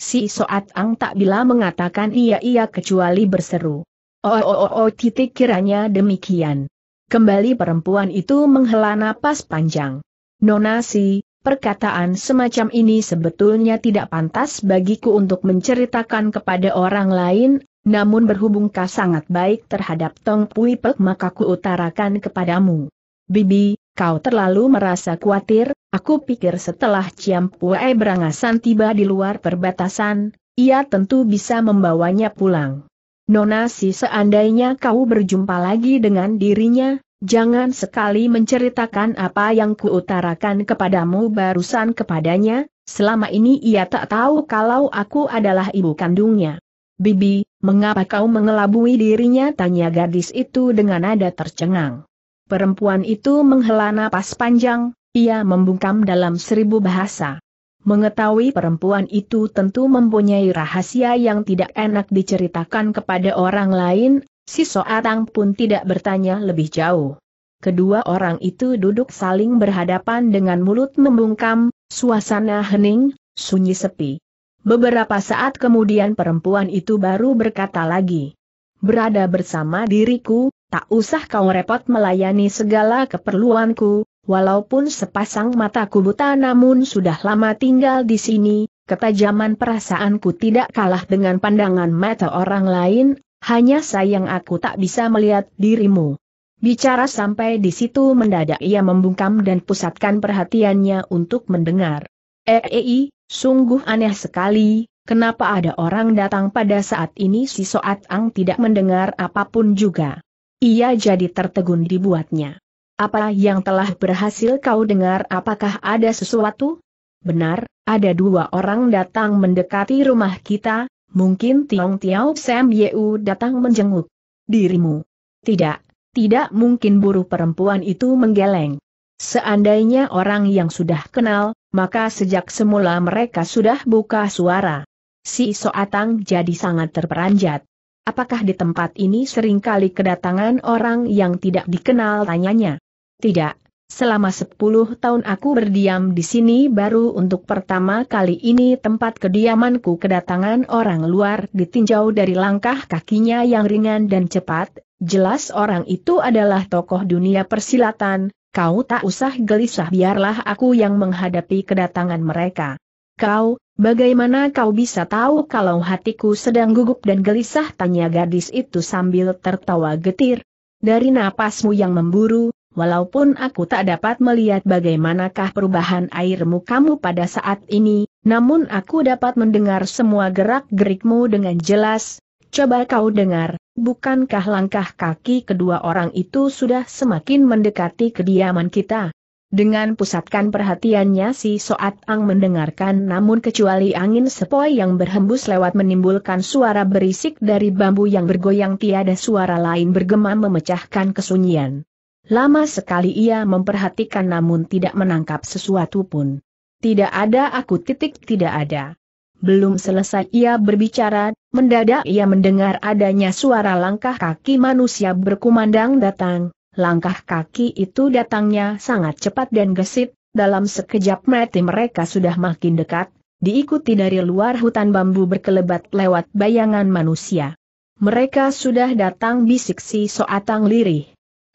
Si Soat Ang tak bila mengatakan iya-iya kecuali berseru. Oh, oh, oh, oh titik kiranya demikian. Kembali perempuan itu menghela napas panjang. Nona si, Perkataan semacam ini sebetulnya tidak pantas bagiku untuk menceritakan kepada orang lain, namun berhubung kau sangat baik terhadap Tong Pui Pek maka ku utarakan kepadamu. Bibi, kau terlalu merasa khawatir, aku pikir setelah Ciam Pue berangasan tiba di luar perbatasan, ia tentu bisa membawanya pulang. Nona si seandainya kau berjumpa lagi dengan dirinya, Jangan sekali menceritakan apa yang kuutarakan kepadamu barusan kepadanya, selama ini ia tak tahu kalau aku adalah ibu kandungnya. Bibi, mengapa kau mengelabui dirinya? Tanya gadis itu dengan nada tercengang. Perempuan itu menghela napas panjang, ia membungkam dalam seribu bahasa. Mengetahui perempuan itu tentu mempunyai rahasia yang tidak enak diceritakan kepada orang lain, Si Soatang pun tidak bertanya lebih jauh. Kedua orang itu duduk saling berhadapan dengan mulut membungkam, suasana hening, sunyi sepi. Beberapa saat kemudian perempuan itu baru berkata lagi. Berada bersama diriku, tak usah kau repot melayani segala keperluanku, walaupun sepasang mataku buta namun sudah lama tinggal di sini, ketajaman perasaanku tidak kalah dengan pandangan mata orang lain, hanya sayang aku tak bisa melihat dirimu. Bicara sampai di situ mendadak ia membungkam dan pusatkan perhatiannya untuk mendengar. Eei, eh, eh, sungguh aneh sekali, kenapa ada orang datang pada saat ini si Soat Ang tidak mendengar apapun juga. Ia jadi tertegun dibuatnya. Apa yang telah berhasil kau dengar apakah ada sesuatu? Benar, ada dua orang datang mendekati rumah kita, mungkin Tiong Tiao Sam Yeu datang menjenguk dirimu. Tidak, tidak mungkin buruh perempuan itu menggeleng. Seandainya orang yang sudah kenal, maka sejak semula mereka sudah buka suara. Si Soatang jadi sangat terperanjat. Apakah di tempat ini seringkali kedatangan orang yang tidak dikenal tanyanya? Tidak, Selama sepuluh tahun aku berdiam di sini baru untuk pertama kali ini tempat kediamanku kedatangan orang luar ditinjau dari langkah kakinya yang ringan dan cepat, jelas orang itu adalah tokoh dunia persilatan, kau tak usah gelisah biarlah aku yang menghadapi kedatangan mereka. Kau, bagaimana kau bisa tahu kalau hatiku sedang gugup dan gelisah tanya gadis itu sambil tertawa getir. Dari napasmu yang memburu, walaupun aku tak dapat melihat bagaimanakah perubahan air mukamu pada saat ini, namun aku dapat mendengar semua gerak-gerikmu dengan jelas, coba kau dengar, bukankah langkah kaki kedua orang itu sudah semakin mendekati kediaman kita? Dengan pusatkan perhatiannya si Soat Ang mendengarkan namun kecuali angin sepoi yang berhembus lewat menimbulkan suara berisik dari bambu yang bergoyang tiada suara lain bergema memecahkan kesunyian. Lama sekali ia memperhatikan namun tidak menangkap sesuatu pun. Tidak ada aku titik tidak ada. Belum selesai ia berbicara, mendadak ia mendengar adanya suara langkah kaki manusia berkumandang datang. Langkah kaki itu datangnya sangat cepat dan gesit, dalam sekejap mati mereka sudah makin dekat, diikuti dari luar hutan bambu berkelebat lewat bayangan manusia. Mereka sudah datang bisik si Soatang lirih.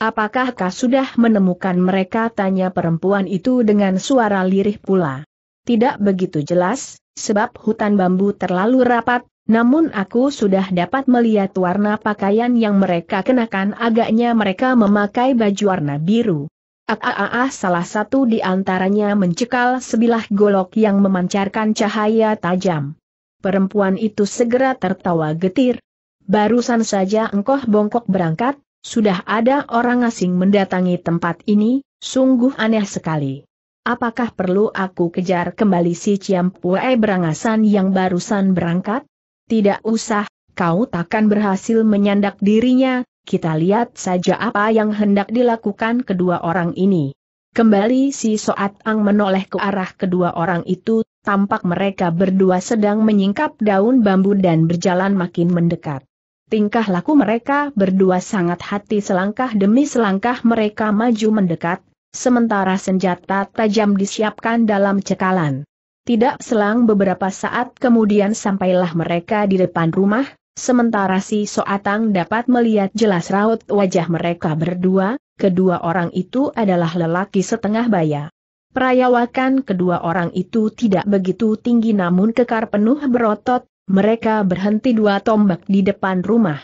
Apakah kau sudah menemukan mereka? Tanya perempuan itu dengan suara lirih pula. Tidak begitu jelas, sebab hutan bambu terlalu rapat, namun aku sudah dapat melihat warna pakaian yang mereka kenakan agaknya mereka memakai baju warna biru. Aaah, ah, ah, ah, salah satu di antaranya mencekal sebilah golok yang memancarkan cahaya tajam. Perempuan itu segera tertawa getir. Barusan saja engkau bongkok berangkat, sudah ada orang asing mendatangi tempat ini, sungguh aneh sekali. Apakah perlu aku kejar kembali si Ciampue berangasan yang barusan berangkat? Tidak usah, kau takkan berhasil menyandak dirinya, kita lihat saja apa yang hendak dilakukan kedua orang ini. Kembali si Soat Ang menoleh ke arah kedua orang itu, tampak mereka berdua sedang menyingkap daun bambu dan berjalan makin mendekat. Tingkah laku mereka berdua sangat hati selangkah demi selangkah mereka maju mendekat, sementara senjata tajam disiapkan dalam cekalan. Tidak selang beberapa saat kemudian sampailah mereka di depan rumah, sementara si Soatang dapat melihat jelas raut wajah mereka berdua, kedua orang itu adalah lelaki setengah baya. Perayawakan kedua orang itu tidak begitu tinggi namun kekar penuh berotot, mereka berhenti dua tombak di depan rumah.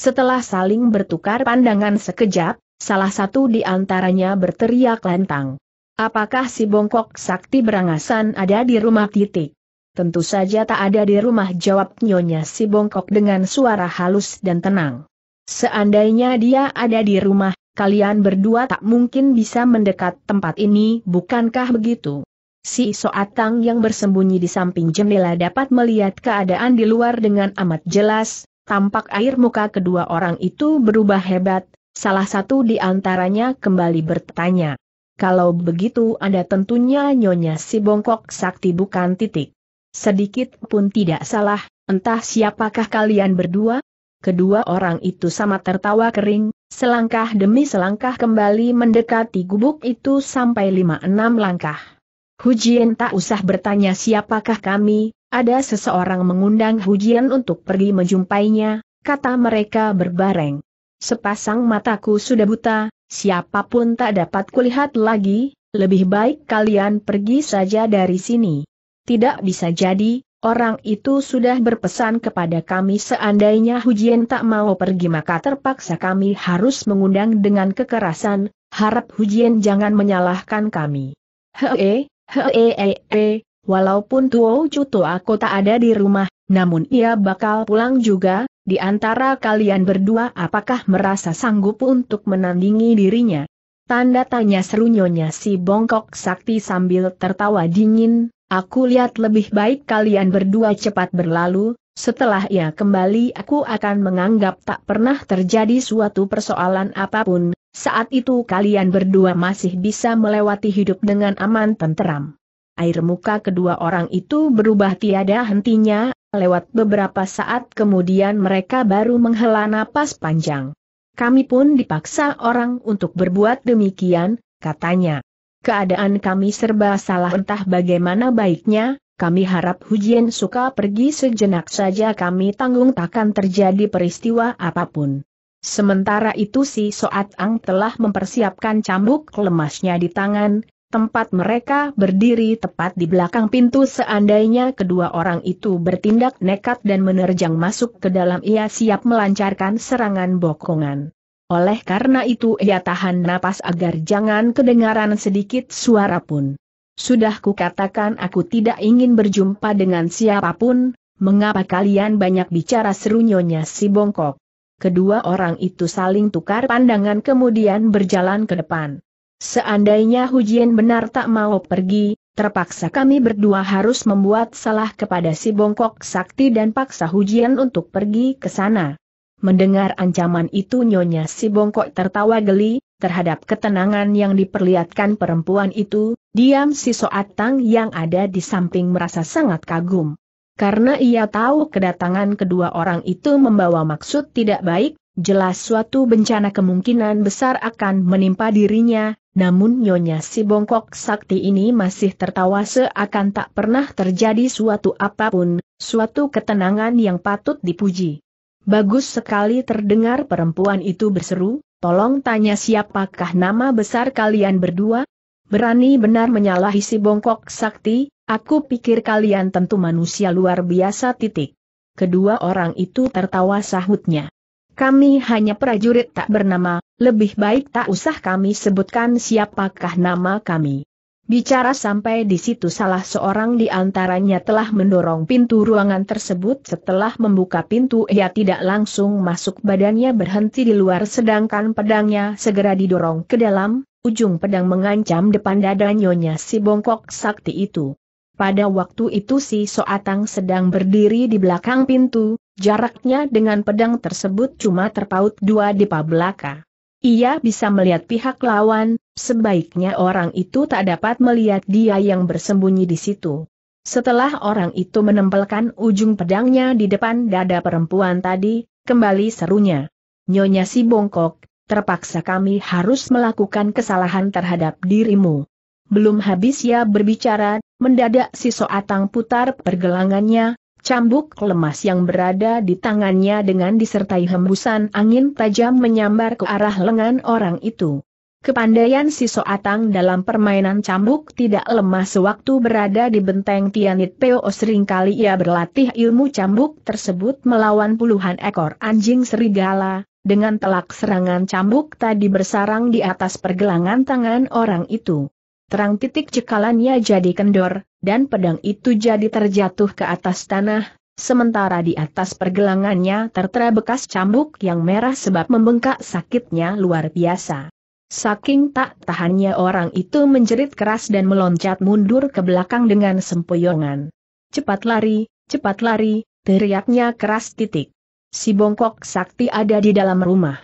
Setelah saling bertukar pandangan sekejap, salah satu di antaranya berteriak lantang. Apakah si bongkok sakti berangasan ada di rumah titik? Tentu saja tak ada di rumah jawab nyonya si bongkok dengan suara halus dan tenang. Seandainya dia ada di rumah, kalian berdua tak mungkin bisa mendekat tempat ini bukankah begitu? Si Soatang yang bersembunyi di samping jendela dapat melihat keadaan di luar dengan amat jelas, tampak air muka kedua orang itu berubah hebat, salah satu di antaranya kembali bertanya. Kalau begitu Anda tentunya Nyonya si bongkok sakti bukan titik. Sedikit pun tidak salah, entah siapakah kalian berdua? Kedua orang itu sama tertawa kering, selangkah demi selangkah kembali mendekati gubuk itu sampai lima enam langkah. Hujian tak usah bertanya siapakah kami, ada seseorang mengundang Hujian untuk pergi menjumpainya, kata mereka berbareng. Sepasang mataku sudah buta, siapapun tak dapat kulihat lagi, lebih baik kalian pergi saja dari sini. Tidak bisa jadi, orang itu sudah berpesan kepada kami seandainya Hujian tak mau pergi maka terpaksa kami harus mengundang dengan kekerasan, harap Hujian jangan menyalahkan kami. Hee, Hehehe, walaupun Tuo Cuto aku tak ada di rumah, namun ia bakal pulang juga, di antara kalian berdua apakah merasa sanggup untuk menandingi dirinya? Tanda tanya serunyonya si bongkok sakti sambil tertawa dingin, aku lihat lebih baik kalian berdua cepat berlalu, setelah ia kembali aku akan menganggap tak pernah terjadi suatu persoalan apapun, saat itu kalian berdua masih bisa melewati hidup dengan aman tenteram. Air muka kedua orang itu berubah tiada hentinya, lewat beberapa saat kemudian mereka baru menghela napas panjang. Kami pun dipaksa orang untuk berbuat demikian, katanya. Keadaan kami serba salah entah bagaimana baiknya, kami harap Hujian suka pergi sejenak saja kami tanggung takkan terjadi peristiwa apapun. Sementara itu si Soat Ang telah mempersiapkan cambuk lemasnya di tangan, tempat mereka berdiri tepat di belakang pintu seandainya kedua orang itu bertindak nekat dan menerjang masuk ke dalam ia siap melancarkan serangan bokongan. Oleh karena itu ia tahan napas agar jangan kedengaran sedikit suara pun. Sudah kukatakan aku tidak ingin berjumpa dengan siapapun, mengapa kalian banyak bicara serunyonya si bongkok. Kedua orang itu saling tukar pandangan kemudian berjalan ke depan. Seandainya Hujian benar tak mau pergi, terpaksa kami berdua harus membuat salah kepada si bongkok sakti dan paksa Hujian untuk pergi ke sana. Mendengar ancaman itu nyonya si bongkok tertawa geli, terhadap ketenangan yang diperlihatkan perempuan itu, diam si soatang yang ada di samping merasa sangat kagum. Karena ia tahu kedatangan kedua orang itu membawa maksud tidak baik, jelas suatu bencana kemungkinan besar akan menimpa dirinya, namun Nyonya si bongkok sakti ini masih tertawa seakan tak pernah terjadi suatu apapun, suatu ketenangan yang patut dipuji. Bagus sekali terdengar perempuan itu berseru, tolong tanya siapakah nama besar kalian berdua, Berani benar menyalahi si bongkok sakti, aku pikir kalian tentu manusia luar biasa titik. Kedua orang itu tertawa sahutnya. Kami hanya prajurit tak bernama, lebih baik tak usah kami sebutkan siapakah nama kami. Bicara sampai di situ salah seorang di antaranya telah mendorong pintu ruangan tersebut setelah membuka pintu ia tidak langsung masuk badannya berhenti di luar sedangkan pedangnya segera didorong ke dalam, Ujung pedang mengancam depan dada nyonya si bongkok sakti itu. Pada waktu itu si Soatang sedang berdiri di belakang pintu, jaraknya dengan pedang tersebut cuma terpaut dua depa belaka. Ia bisa melihat pihak lawan, sebaiknya orang itu tak dapat melihat dia yang bersembunyi di situ. Setelah orang itu menempelkan ujung pedangnya di depan dada perempuan tadi, kembali serunya. Nyonya si bongkok, terpaksa kami harus melakukan kesalahan terhadap dirimu. Belum habis ia berbicara, mendadak si Soatang putar pergelangannya, cambuk lemas yang berada di tangannya dengan disertai hembusan angin tajam menyambar ke arah lengan orang itu. Kepandaian si Soatang dalam permainan cambuk tidak lemah sewaktu berada di benteng Tianit Peo seringkali ia berlatih ilmu cambuk tersebut melawan puluhan ekor anjing serigala, dengan telak serangan cambuk tadi bersarang di atas pergelangan tangan orang itu. Terang titik cekalannya jadi kendor, dan pedang itu jadi terjatuh ke atas tanah, sementara di atas pergelangannya tertera bekas cambuk yang merah sebab membengkak sakitnya luar biasa. Saking tak tahannya orang itu menjerit keras dan meloncat mundur ke belakang dengan sempoyongan. Cepat lari, cepat lari, teriaknya keras titik si bongkok sakti ada di dalam rumah.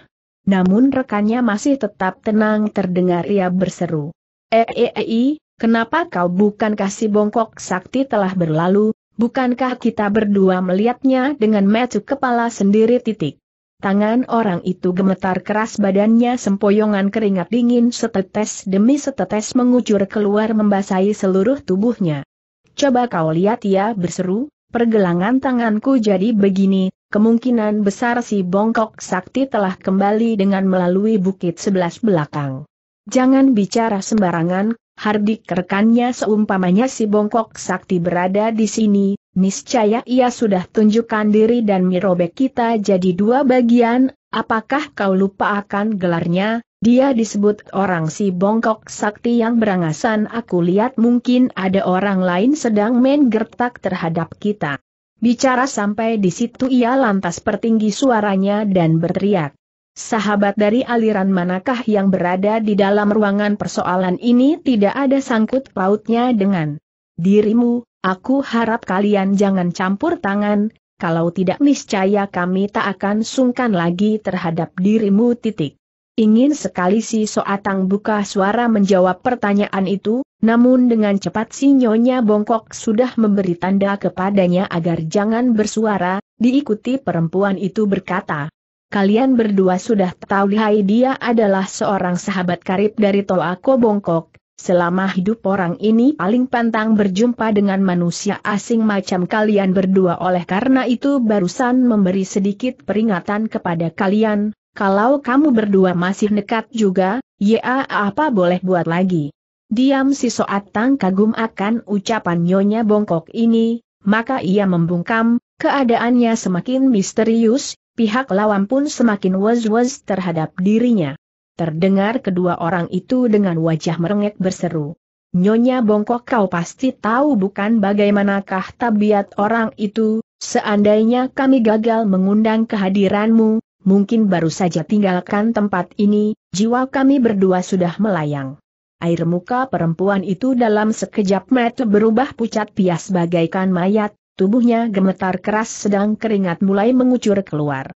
Namun rekannya masih tetap tenang terdengar ia berseru. eh Eeei, eh, eh, kenapa kau bukankah si bongkok sakti telah berlalu, bukankah kita berdua melihatnya dengan mecu kepala sendiri titik. Tangan orang itu gemetar keras badannya sempoyongan keringat dingin setetes demi setetes mengucur keluar membasahi seluruh tubuhnya. Coba kau lihat ya berseru, pergelangan tanganku jadi begini, kemungkinan besar si bongkok sakti telah kembali dengan melalui bukit sebelas belakang. Jangan bicara sembarangan, Hardik rekannya seumpamanya si bongkok sakti berada di sini, niscaya ia sudah tunjukkan diri dan mirobek kita jadi dua bagian, apakah kau lupa akan gelarnya, dia disebut orang si bongkok sakti yang berangasan aku lihat mungkin ada orang lain sedang main gertak terhadap kita. Bicara sampai di situ ia lantas pertinggi suaranya dan berteriak. Sahabat dari aliran manakah yang berada di dalam ruangan persoalan ini tidak ada sangkut pautnya dengan dirimu, aku harap kalian jangan campur tangan, kalau tidak niscaya kami tak akan sungkan lagi terhadap dirimu titik. Ingin sekali si Soatang buka suara menjawab pertanyaan itu, namun dengan cepat sinyonya Bongkok sudah memberi tanda kepadanya agar jangan bersuara, diikuti perempuan itu berkata, Kalian berdua sudah tahu lihai dia adalah seorang sahabat karib dari Toako Bongkok, selama hidup orang ini paling pantang berjumpa dengan manusia asing macam kalian berdua oleh karena itu barusan memberi sedikit peringatan kepada kalian, kalau kamu berdua masih nekat juga, ya apa boleh buat lagi. Diam si Soat Tang kagum akan ucapan Nyonya Bongkok ini, maka ia membungkam, keadaannya semakin misterius, pihak lawan pun semakin was-was terhadap dirinya. Terdengar kedua orang itu dengan wajah merengek berseru. Nyonya Bongkok kau pasti tahu bukan bagaimanakah tabiat orang itu, seandainya kami gagal mengundang kehadiranmu, mungkin baru saja tinggalkan tempat ini, jiwa kami berdua sudah melayang. Air muka perempuan itu dalam sekejap mata berubah pucat pias bagaikan mayat, tubuhnya gemetar keras sedang keringat mulai mengucur keluar.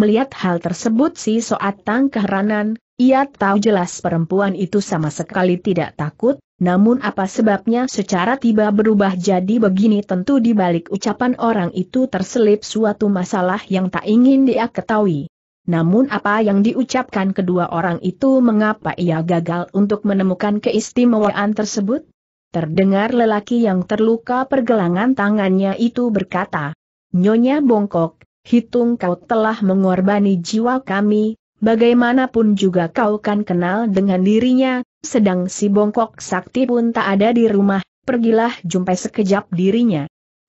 Melihat hal tersebut si Soat Tang keheranan, ia tahu jelas perempuan itu sama sekali tidak takut, namun apa sebabnya secara tiba berubah jadi begini tentu di balik ucapan orang itu terselip suatu masalah yang tak ingin dia ketahui. Namun apa yang diucapkan kedua orang itu mengapa ia gagal untuk menemukan keistimewaan tersebut? Terdengar lelaki yang terluka pergelangan tangannya itu berkata, Nyonya bongkok, hitung kau telah mengorbani jiwa kami, bagaimanapun juga kau kan kenal dengan dirinya, sedang si bongkok sakti pun tak ada di rumah, pergilah jumpai sekejap dirinya.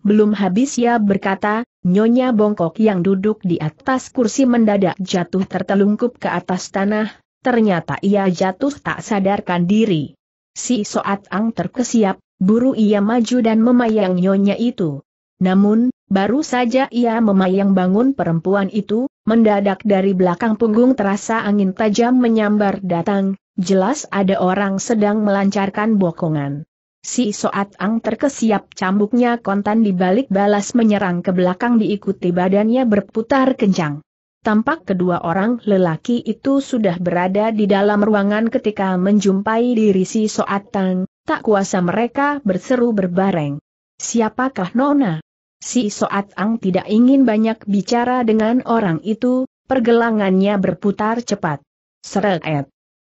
Belum habis ia berkata, Nyonya Bongkok yang duduk di atas kursi mendadak jatuh tertelungkup ke atas tanah, ternyata ia jatuh tak sadarkan diri. Si Soat Ang terkesiap, buru ia maju dan memayang nyonya itu. Namun, baru saja ia memayang bangun perempuan itu, mendadak dari belakang punggung terasa angin tajam menyambar datang, jelas ada orang sedang melancarkan bokongan. Si Soat Ang terkesiap cambuknya kontan dibalik balas menyerang ke belakang diikuti badannya berputar kencang. Tampak kedua orang lelaki itu sudah berada di dalam ruangan ketika menjumpai diri si Soat Ang, tak kuasa mereka berseru berbareng. Siapakah Nona? Si Soat Ang tidak ingin banyak bicara dengan orang itu, pergelangannya berputar cepat. Seret,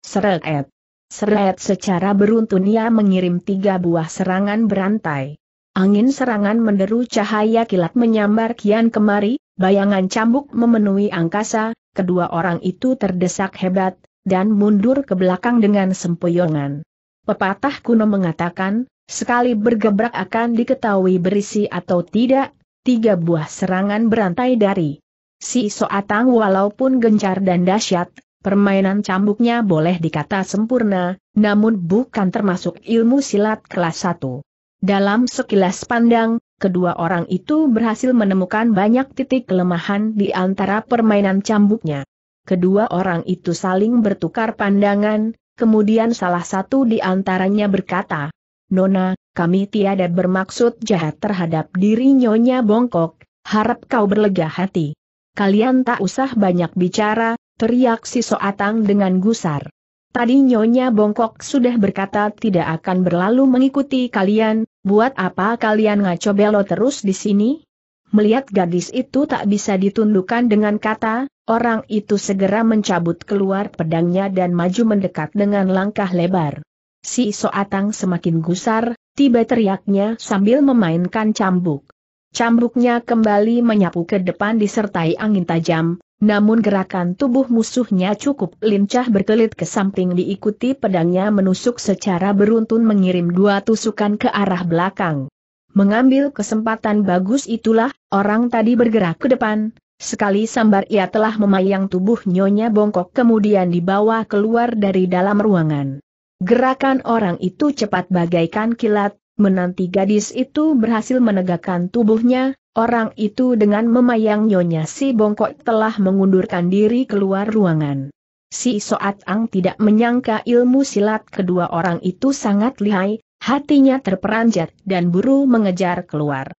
seret. Seret secara beruntun ia mengirim tiga buah serangan berantai. Angin serangan menderu cahaya kilat menyambar kian kemari, bayangan cambuk memenuhi angkasa, kedua orang itu terdesak hebat, dan mundur ke belakang dengan sempoyongan. Pepatah kuno mengatakan, sekali bergebrak akan diketahui berisi atau tidak, tiga buah serangan berantai dari Si Soatang walaupun gencar dan dahsyat, Permainan cambuknya boleh dikata sempurna, namun bukan termasuk ilmu silat kelas 1. Dalam sekilas pandang, kedua orang itu berhasil menemukan banyak titik kelemahan di antara permainan cambuknya. Kedua orang itu saling bertukar pandangan, kemudian salah satu di antaranya berkata, Nona, kami tiada bermaksud jahat terhadap diri Nyonya Bongkok, harap kau berlega hati. Kalian tak usah banyak bicara, teriak si Soatang dengan gusar. Tadi Nyonya Bongkok sudah berkata tidak akan berlalu mengikuti kalian, buat apa kalian ngaco belo terus di sini? Melihat gadis itu tak bisa ditundukkan dengan kata, orang itu segera mencabut keluar pedangnya dan maju mendekat dengan langkah lebar. Si Soatang semakin gusar, tiba teriaknya sambil memainkan cambuk. Cambuknya kembali menyapu ke depan disertai angin tajam, namun gerakan tubuh musuhnya cukup lincah berkelit ke samping diikuti pedangnya menusuk secara beruntun mengirim dua tusukan ke arah belakang. Mengambil kesempatan bagus itulah, orang tadi bergerak ke depan, sekali sambar ia telah memayang tubuh nyonya bongkok kemudian dibawa keluar dari dalam ruangan. Gerakan orang itu cepat bagaikan kilat, menanti gadis itu berhasil menegakkan tubuhnya, orang itu dengan memayang nyonya si bongkok telah mengundurkan diri keluar ruangan. Si Soat Ang tidak menyangka ilmu silat kedua orang itu sangat lihai, hatinya terperanjat dan buru mengejar keluar.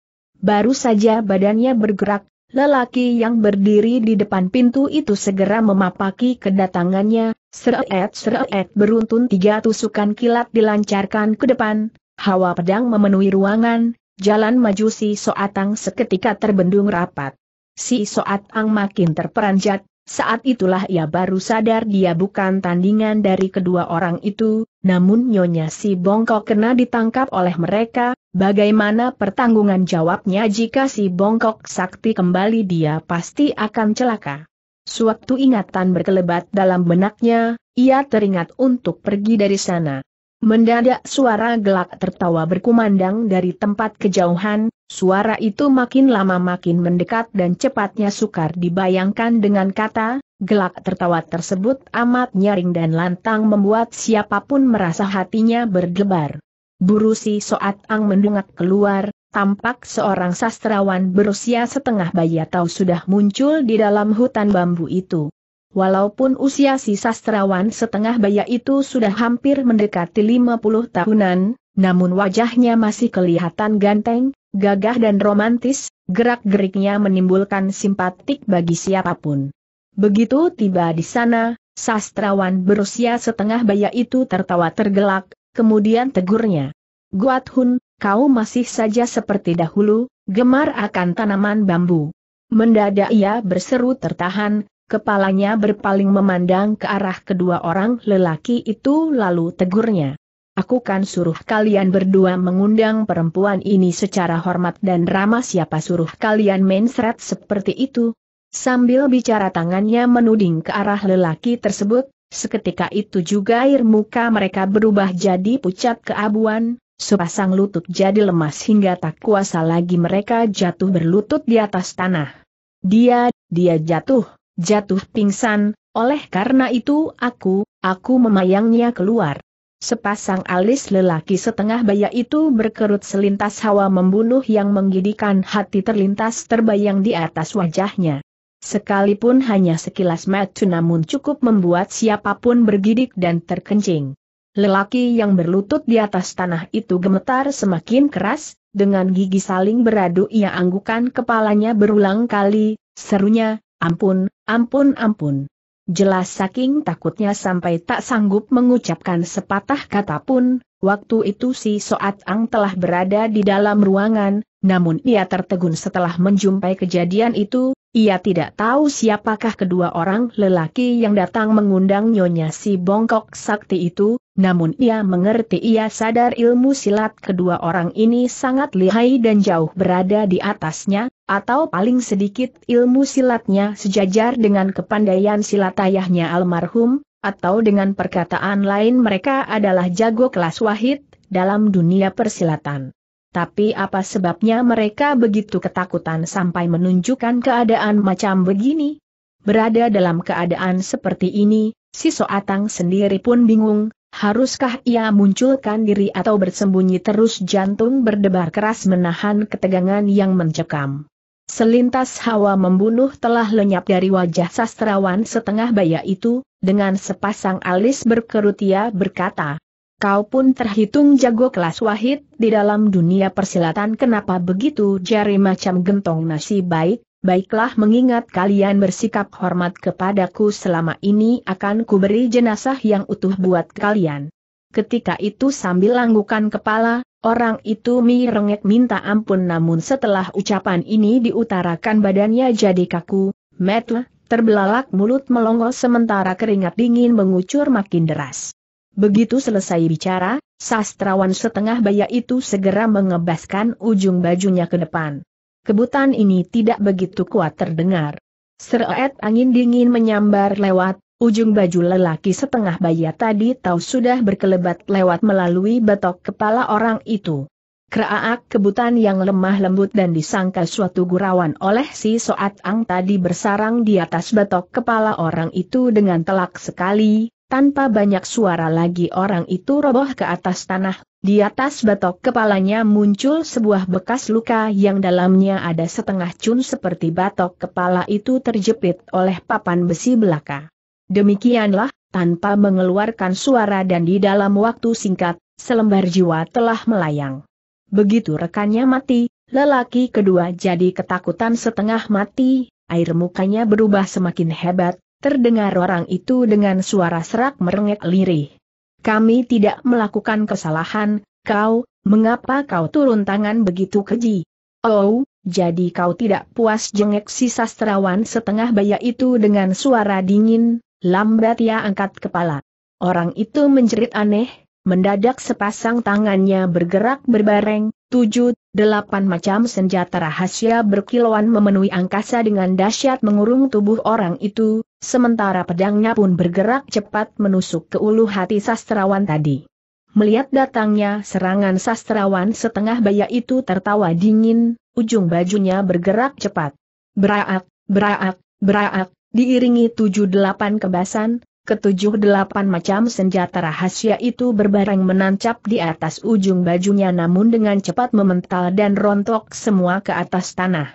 Baru saja badannya bergerak, lelaki yang berdiri di depan pintu itu segera memapaki kedatangannya, seret-seret beruntun tiga tusukan kilat dilancarkan ke depan, Hawa pedang memenuhi ruangan, jalan maju si Soatang seketika terbendung rapat. Si Soatang makin terperanjat, saat itulah ia baru sadar dia bukan tandingan dari kedua orang itu, namun nyonya si Bongkok kena ditangkap oleh mereka, bagaimana pertanggungan jawabnya jika si Bongkok sakti kembali dia pasti akan celaka. Suatu ingatan berkelebat dalam benaknya, ia teringat untuk pergi dari sana. Mendadak suara gelak tertawa berkumandang dari tempat kejauhan, suara itu makin lama makin mendekat dan cepatnya sukar dibayangkan dengan kata, gelak tertawa tersebut amat nyaring dan lantang membuat siapapun merasa hatinya berdebar. Burusi Soat Ang mendungak keluar, tampak seorang sastrawan berusia setengah bayi atau sudah muncul di dalam hutan bambu itu. Walaupun usia si sastrawan setengah baya itu sudah hampir mendekati 50 tahunan, namun wajahnya masih kelihatan ganteng, gagah dan romantis, gerak-geriknya menimbulkan simpatik bagi siapapun. Begitu tiba di sana, sastrawan berusia setengah baya itu tertawa tergelak, kemudian tegurnya. Guat Hun, kau masih saja seperti dahulu, gemar akan tanaman bambu. Mendadak ia berseru tertahan, Kepalanya berpaling memandang ke arah kedua orang lelaki itu lalu tegurnya. Aku kan suruh kalian berdua mengundang perempuan ini secara hormat dan ramah siapa suruh kalian mensret seperti itu. Sambil bicara tangannya menuding ke arah lelaki tersebut, seketika itu juga air muka mereka berubah jadi pucat keabuan, sepasang lutut jadi lemas hingga tak kuasa lagi mereka jatuh berlutut di atas tanah. Dia, dia jatuh jatuh pingsan, oleh karena itu aku, aku memayangnya keluar. Sepasang alis lelaki setengah baya itu berkerut selintas hawa membunuh yang menggidikan hati terlintas terbayang di atas wajahnya. Sekalipun hanya sekilas mata namun cukup membuat siapapun bergidik dan terkencing. Lelaki yang berlutut di atas tanah itu gemetar semakin keras, dengan gigi saling beradu ia anggukan kepalanya berulang kali, serunya, Ampun, ampun, ampun. Jelas saking takutnya sampai tak sanggup mengucapkan sepatah kata pun, waktu itu si Soat Ang telah berada di dalam ruangan, namun ia tertegun setelah menjumpai kejadian itu, ia tidak tahu siapakah kedua orang lelaki yang datang mengundang Nyonya si bongkok sakti itu, namun ia mengerti ia sadar ilmu silat kedua orang ini sangat lihai dan jauh berada di atasnya, atau paling sedikit ilmu silatnya sejajar dengan kepandaian silat ayahnya almarhum, atau dengan perkataan lain mereka adalah jago kelas wahid dalam dunia persilatan. Tapi apa sebabnya mereka begitu ketakutan sampai menunjukkan keadaan macam begini? Berada dalam keadaan seperti ini, si Soatang sendiri pun bingung, haruskah ia munculkan diri atau bersembunyi terus jantung berdebar keras menahan ketegangan yang mencekam. Selintas hawa membunuh telah lenyap dari wajah sastrawan setengah baya itu, dengan sepasang alis berkerut ia berkata, Kau pun terhitung jago kelas wahid, di dalam dunia persilatan kenapa begitu jari macam gentong nasi baik, baiklah mengingat kalian bersikap hormat kepadaku selama ini akan kuberi jenazah yang utuh buat kalian. Ketika itu sambil anggukan kepala, orang itu mirengek minta ampun namun setelah ucapan ini diutarakan badannya jadi kaku, metu, terbelalak mulut melongo sementara keringat dingin mengucur makin deras. Begitu selesai bicara, sastrawan setengah baya itu segera mengebaskan ujung bajunya ke depan. Kebutan ini tidak begitu kuat terdengar. Seret angin dingin menyambar lewat, ujung baju lelaki setengah baya tadi tahu sudah berkelebat lewat melalui batok kepala orang itu. Keraak kebutan yang lemah lembut dan disangka suatu gurawan oleh si Soat Ang tadi bersarang di atas batok kepala orang itu dengan telak sekali, tanpa banyak suara lagi orang itu roboh ke atas tanah, di atas batok kepalanya muncul sebuah bekas luka yang dalamnya ada setengah cun seperti batok kepala itu terjepit oleh papan besi belaka. Demikianlah, tanpa mengeluarkan suara dan di dalam waktu singkat, selembar jiwa telah melayang. Begitu rekannya mati, lelaki kedua jadi ketakutan setengah mati, air mukanya berubah semakin hebat, terdengar orang itu dengan suara serak merengek lirih. Kami tidak melakukan kesalahan, kau, mengapa kau turun tangan begitu keji? Oh, jadi kau tidak puas jengek si sastrawan setengah baya itu dengan suara dingin, lambat ia angkat kepala. Orang itu menjerit aneh, Mendadak sepasang tangannya bergerak berbareng, tujuh, delapan macam senjata rahasia berkilauan memenuhi angkasa dengan dahsyat mengurung tubuh orang itu, sementara pedangnya pun bergerak cepat menusuk ke ulu hati sastrawan tadi. Melihat datangnya serangan sastrawan setengah baya itu tertawa dingin, ujung bajunya bergerak cepat. Beraak, beraak, beraak, diiringi tujuh delapan kebasan, Ketujuh delapan macam senjata rahasia itu berbareng menancap di atas ujung bajunya namun dengan cepat memental dan rontok semua ke atas tanah.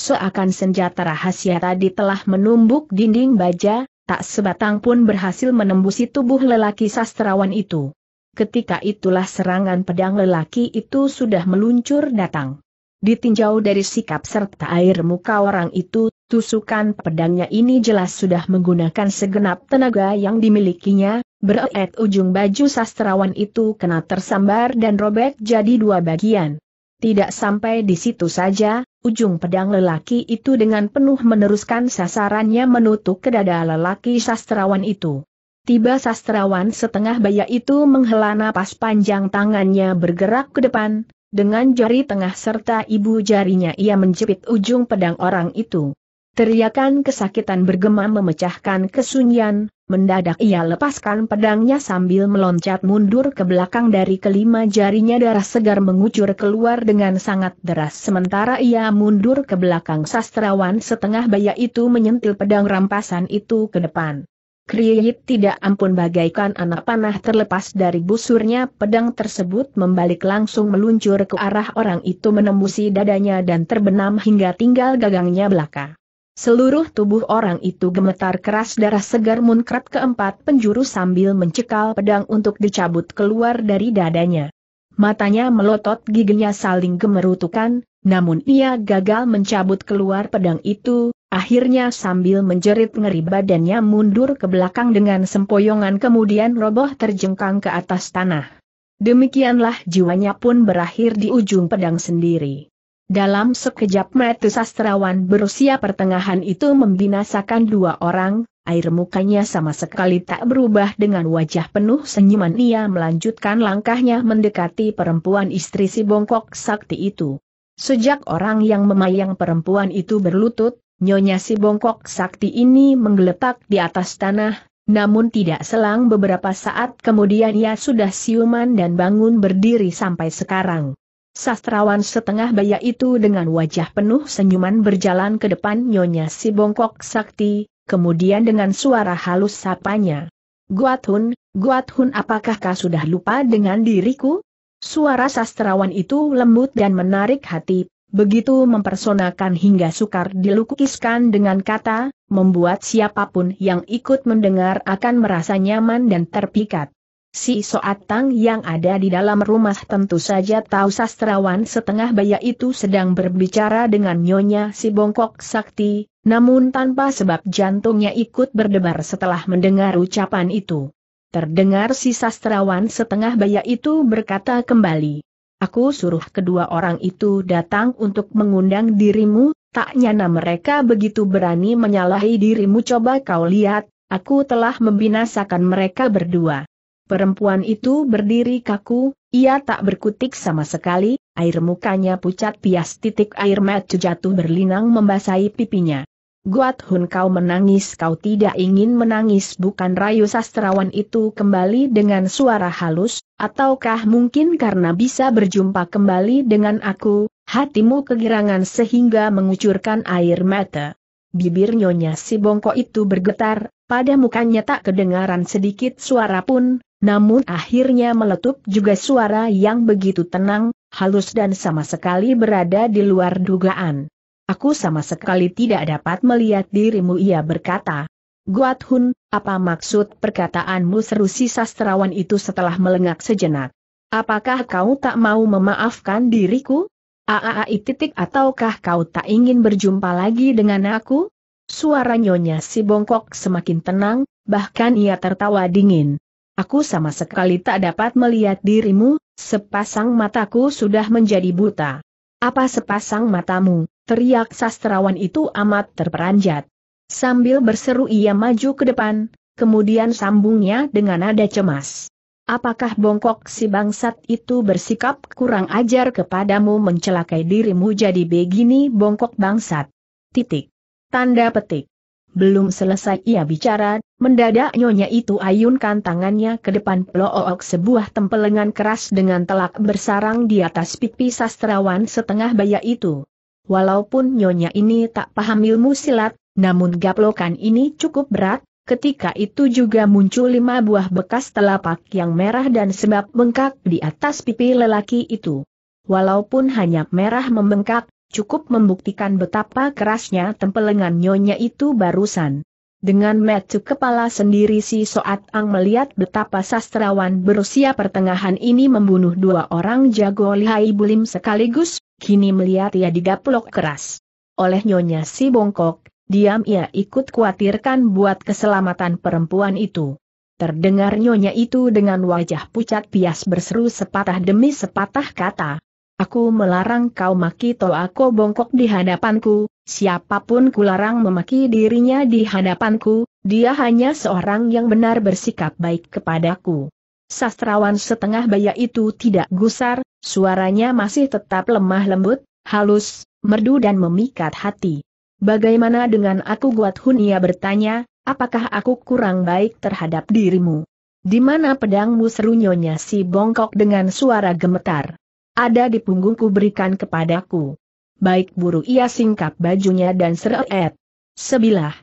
Seakan senjata rahasia tadi telah menumbuk dinding baja, tak sebatang pun berhasil menembusi tubuh lelaki sastrawan itu. Ketika itulah serangan pedang lelaki itu sudah meluncur datang. Ditinjau dari sikap serta air muka orang itu, Tusukan pedangnya ini jelas sudah menggunakan segenap tenaga yang dimilikinya, beret ujung baju sastrawan itu kena tersambar dan robek jadi dua bagian. Tidak sampai di situ saja, ujung pedang lelaki itu dengan penuh meneruskan sasarannya menutup ke dada lelaki sastrawan itu. Tiba sastrawan setengah baya itu menghela napas panjang tangannya bergerak ke depan, dengan jari tengah serta ibu jarinya ia menjepit ujung pedang orang itu. Teriakan kesakitan bergema memecahkan kesunyian, mendadak ia lepaskan pedangnya sambil meloncat mundur ke belakang dari kelima jarinya darah segar mengucur keluar dengan sangat deras sementara ia mundur ke belakang sastrawan setengah baya itu menyentil pedang rampasan itu ke depan. Kriyit tidak ampun bagaikan anak panah terlepas dari busurnya pedang tersebut membalik langsung meluncur ke arah orang itu menembusi dadanya dan terbenam hingga tinggal gagangnya belaka. Seluruh tubuh orang itu gemetar keras darah segar munkrat keempat penjuru sambil mencekal pedang untuk dicabut keluar dari dadanya. Matanya melotot giginya saling gemerutukan, namun ia gagal mencabut keluar pedang itu, akhirnya sambil menjerit ngeri badannya mundur ke belakang dengan sempoyongan kemudian roboh terjengkang ke atas tanah. Demikianlah jiwanya pun berakhir di ujung pedang sendiri. Dalam sekejap mata sastrawan berusia pertengahan itu membinasakan dua orang, air mukanya sama sekali tak berubah dengan wajah penuh senyuman ia melanjutkan langkahnya mendekati perempuan istri si bongkok sakti itu. Sejak orang yang memayang perempuan itu berlutut, nyonya si bongkok sakti ini menggeletak di atas tanah, namun tidak selang beberapa saat kemudian ia sudah siuman dan bangun berdiri sampai sekarang. Sastrawan setengah baya itu dengan wajah penuh senyuman berjalan ke depan Nyonya si bongkok sakti, kemudian dengan suara halus sapanya. Guatun, Guatun apakah kau sudah lupa dengan diriku? Suara sastrawan itu lembut dan menarik hati, begitu mempersonakan hingga sukar dilukiskan dengan kata, membuat siapapun yang ikut mendengar akan merasa nyaman dan terpikat. Si Soatang yang ada di dalam rumah tentu saja tahu sastrawan setengah baya itu sedang berbicara dengan nyonya si bongkok sakti, namun tanpa sebab jantungnya ikut berdebar setelah mendengar ucapan itu. Terdengar si sastrawan setengah baya itu berkata kembali, Aku suruh kedua orang itu datang untuk mengundang dirimu, tak nyana mereka begitu berani menyalahi dirimu coba kau lihat, aku telah membinasakan mereka berdua. Perempuan itu berdiri kaku, ia tak berkutik sama sekali, air mukanya pucat pias titik air mata jatuh berlinang membasahi pipinya. Guat Hun kau menangis kau tidak ingin menangis bukan rayu sastrawan itu kembali dengan suara halus, ataukah mungkin karena bisa berjumpa kembali dengan aku, hatimu kegirangan sehingga mengucurkan air mata. Bibir nyonya si bongkok itu bergetar, pada mukanya tak kedengaran sedikit suara pun, namun akhirnya meletup juga suara yang begitu tenang, halus dan sama sekali berada di luar dugaan. Aku sama sekali tidak dapat melihat dirimu ia berkata. Guat Hun, apa maksud perkataanmu seru si sastrawan itu setelah melengak sejenak? Apakah kau tak mau memaafkan diriku? Aaai titik ataukah kau tak ingin berjumpa lagi dengan aku? Suara nyonya si bongkok semakin tenang, bahkan ia tertawa dingin. Aku sama sekali tak dapat melihat dirimu, sepasang mataku sudah menjadi buta. Apa sepasang matamu? Teriak sastrawan itu amat terperanjat. Sambil berseru ia maju ke depan, kemudian sambungnya dengan nada cemas. Apakah bongkok si bangsat itu bersikap kurang ajar kepadamu mencelakai dirimu jadi begini bongkok bangsat? Titik. Tanda petik. Belum selesai ia bicara, Mendadak nyonya itu ayunkan tangannya ke depan pelook sebuah tempelengan keras dengan telak bersarang di atas pipi sastrawan setengah baya itu. Walaupun nyonya ini tak paham ilmu silat, namun gaplokan ini cukup berat, ketika itu juga muncul lima buah bekas telapak yang merah dan sebab bengkak di atas pipi lelaki itu. Walaupun hanya merah membengkak, cukup membuktikan betapa kerasnya tempelengan nyonya itu barusan. Dengan metu kepala sendiri si Soat Ang melihat betapa sastrawan berusia pertengahan ini membunuh dua orang jago lihai bulim sekaligus, kini melihat ia digaplok keras. Oleh nyonya si bongkok, diam ia ikut khawatirkan buat keselamatan perempuan itu. Terdengar nyonya itu dengan wajah pucat pias berseru sepatah demi sepatah kata, Aku melarang kau maki aku bongkok di hadapanku, siapapun kularang memaki dirinya di hadapanku, dia hanya seorang yang benar bersikap baik kepadaku. Sastrawan setengah baya itu tidak gusar, suaranya masih tetap lemah lembut, halus, merdu dan memikat hati. Bagaimana dengan aku Guat Hunia bertanya, apakah aku kurang baik terhadap dirimu? Di mana pedangmu serunyonya si bongkok dengan suara gemetar? ada di punggungku berikan kepadaku. Baik buru ia singkap bajunya dan seret. Sebilah.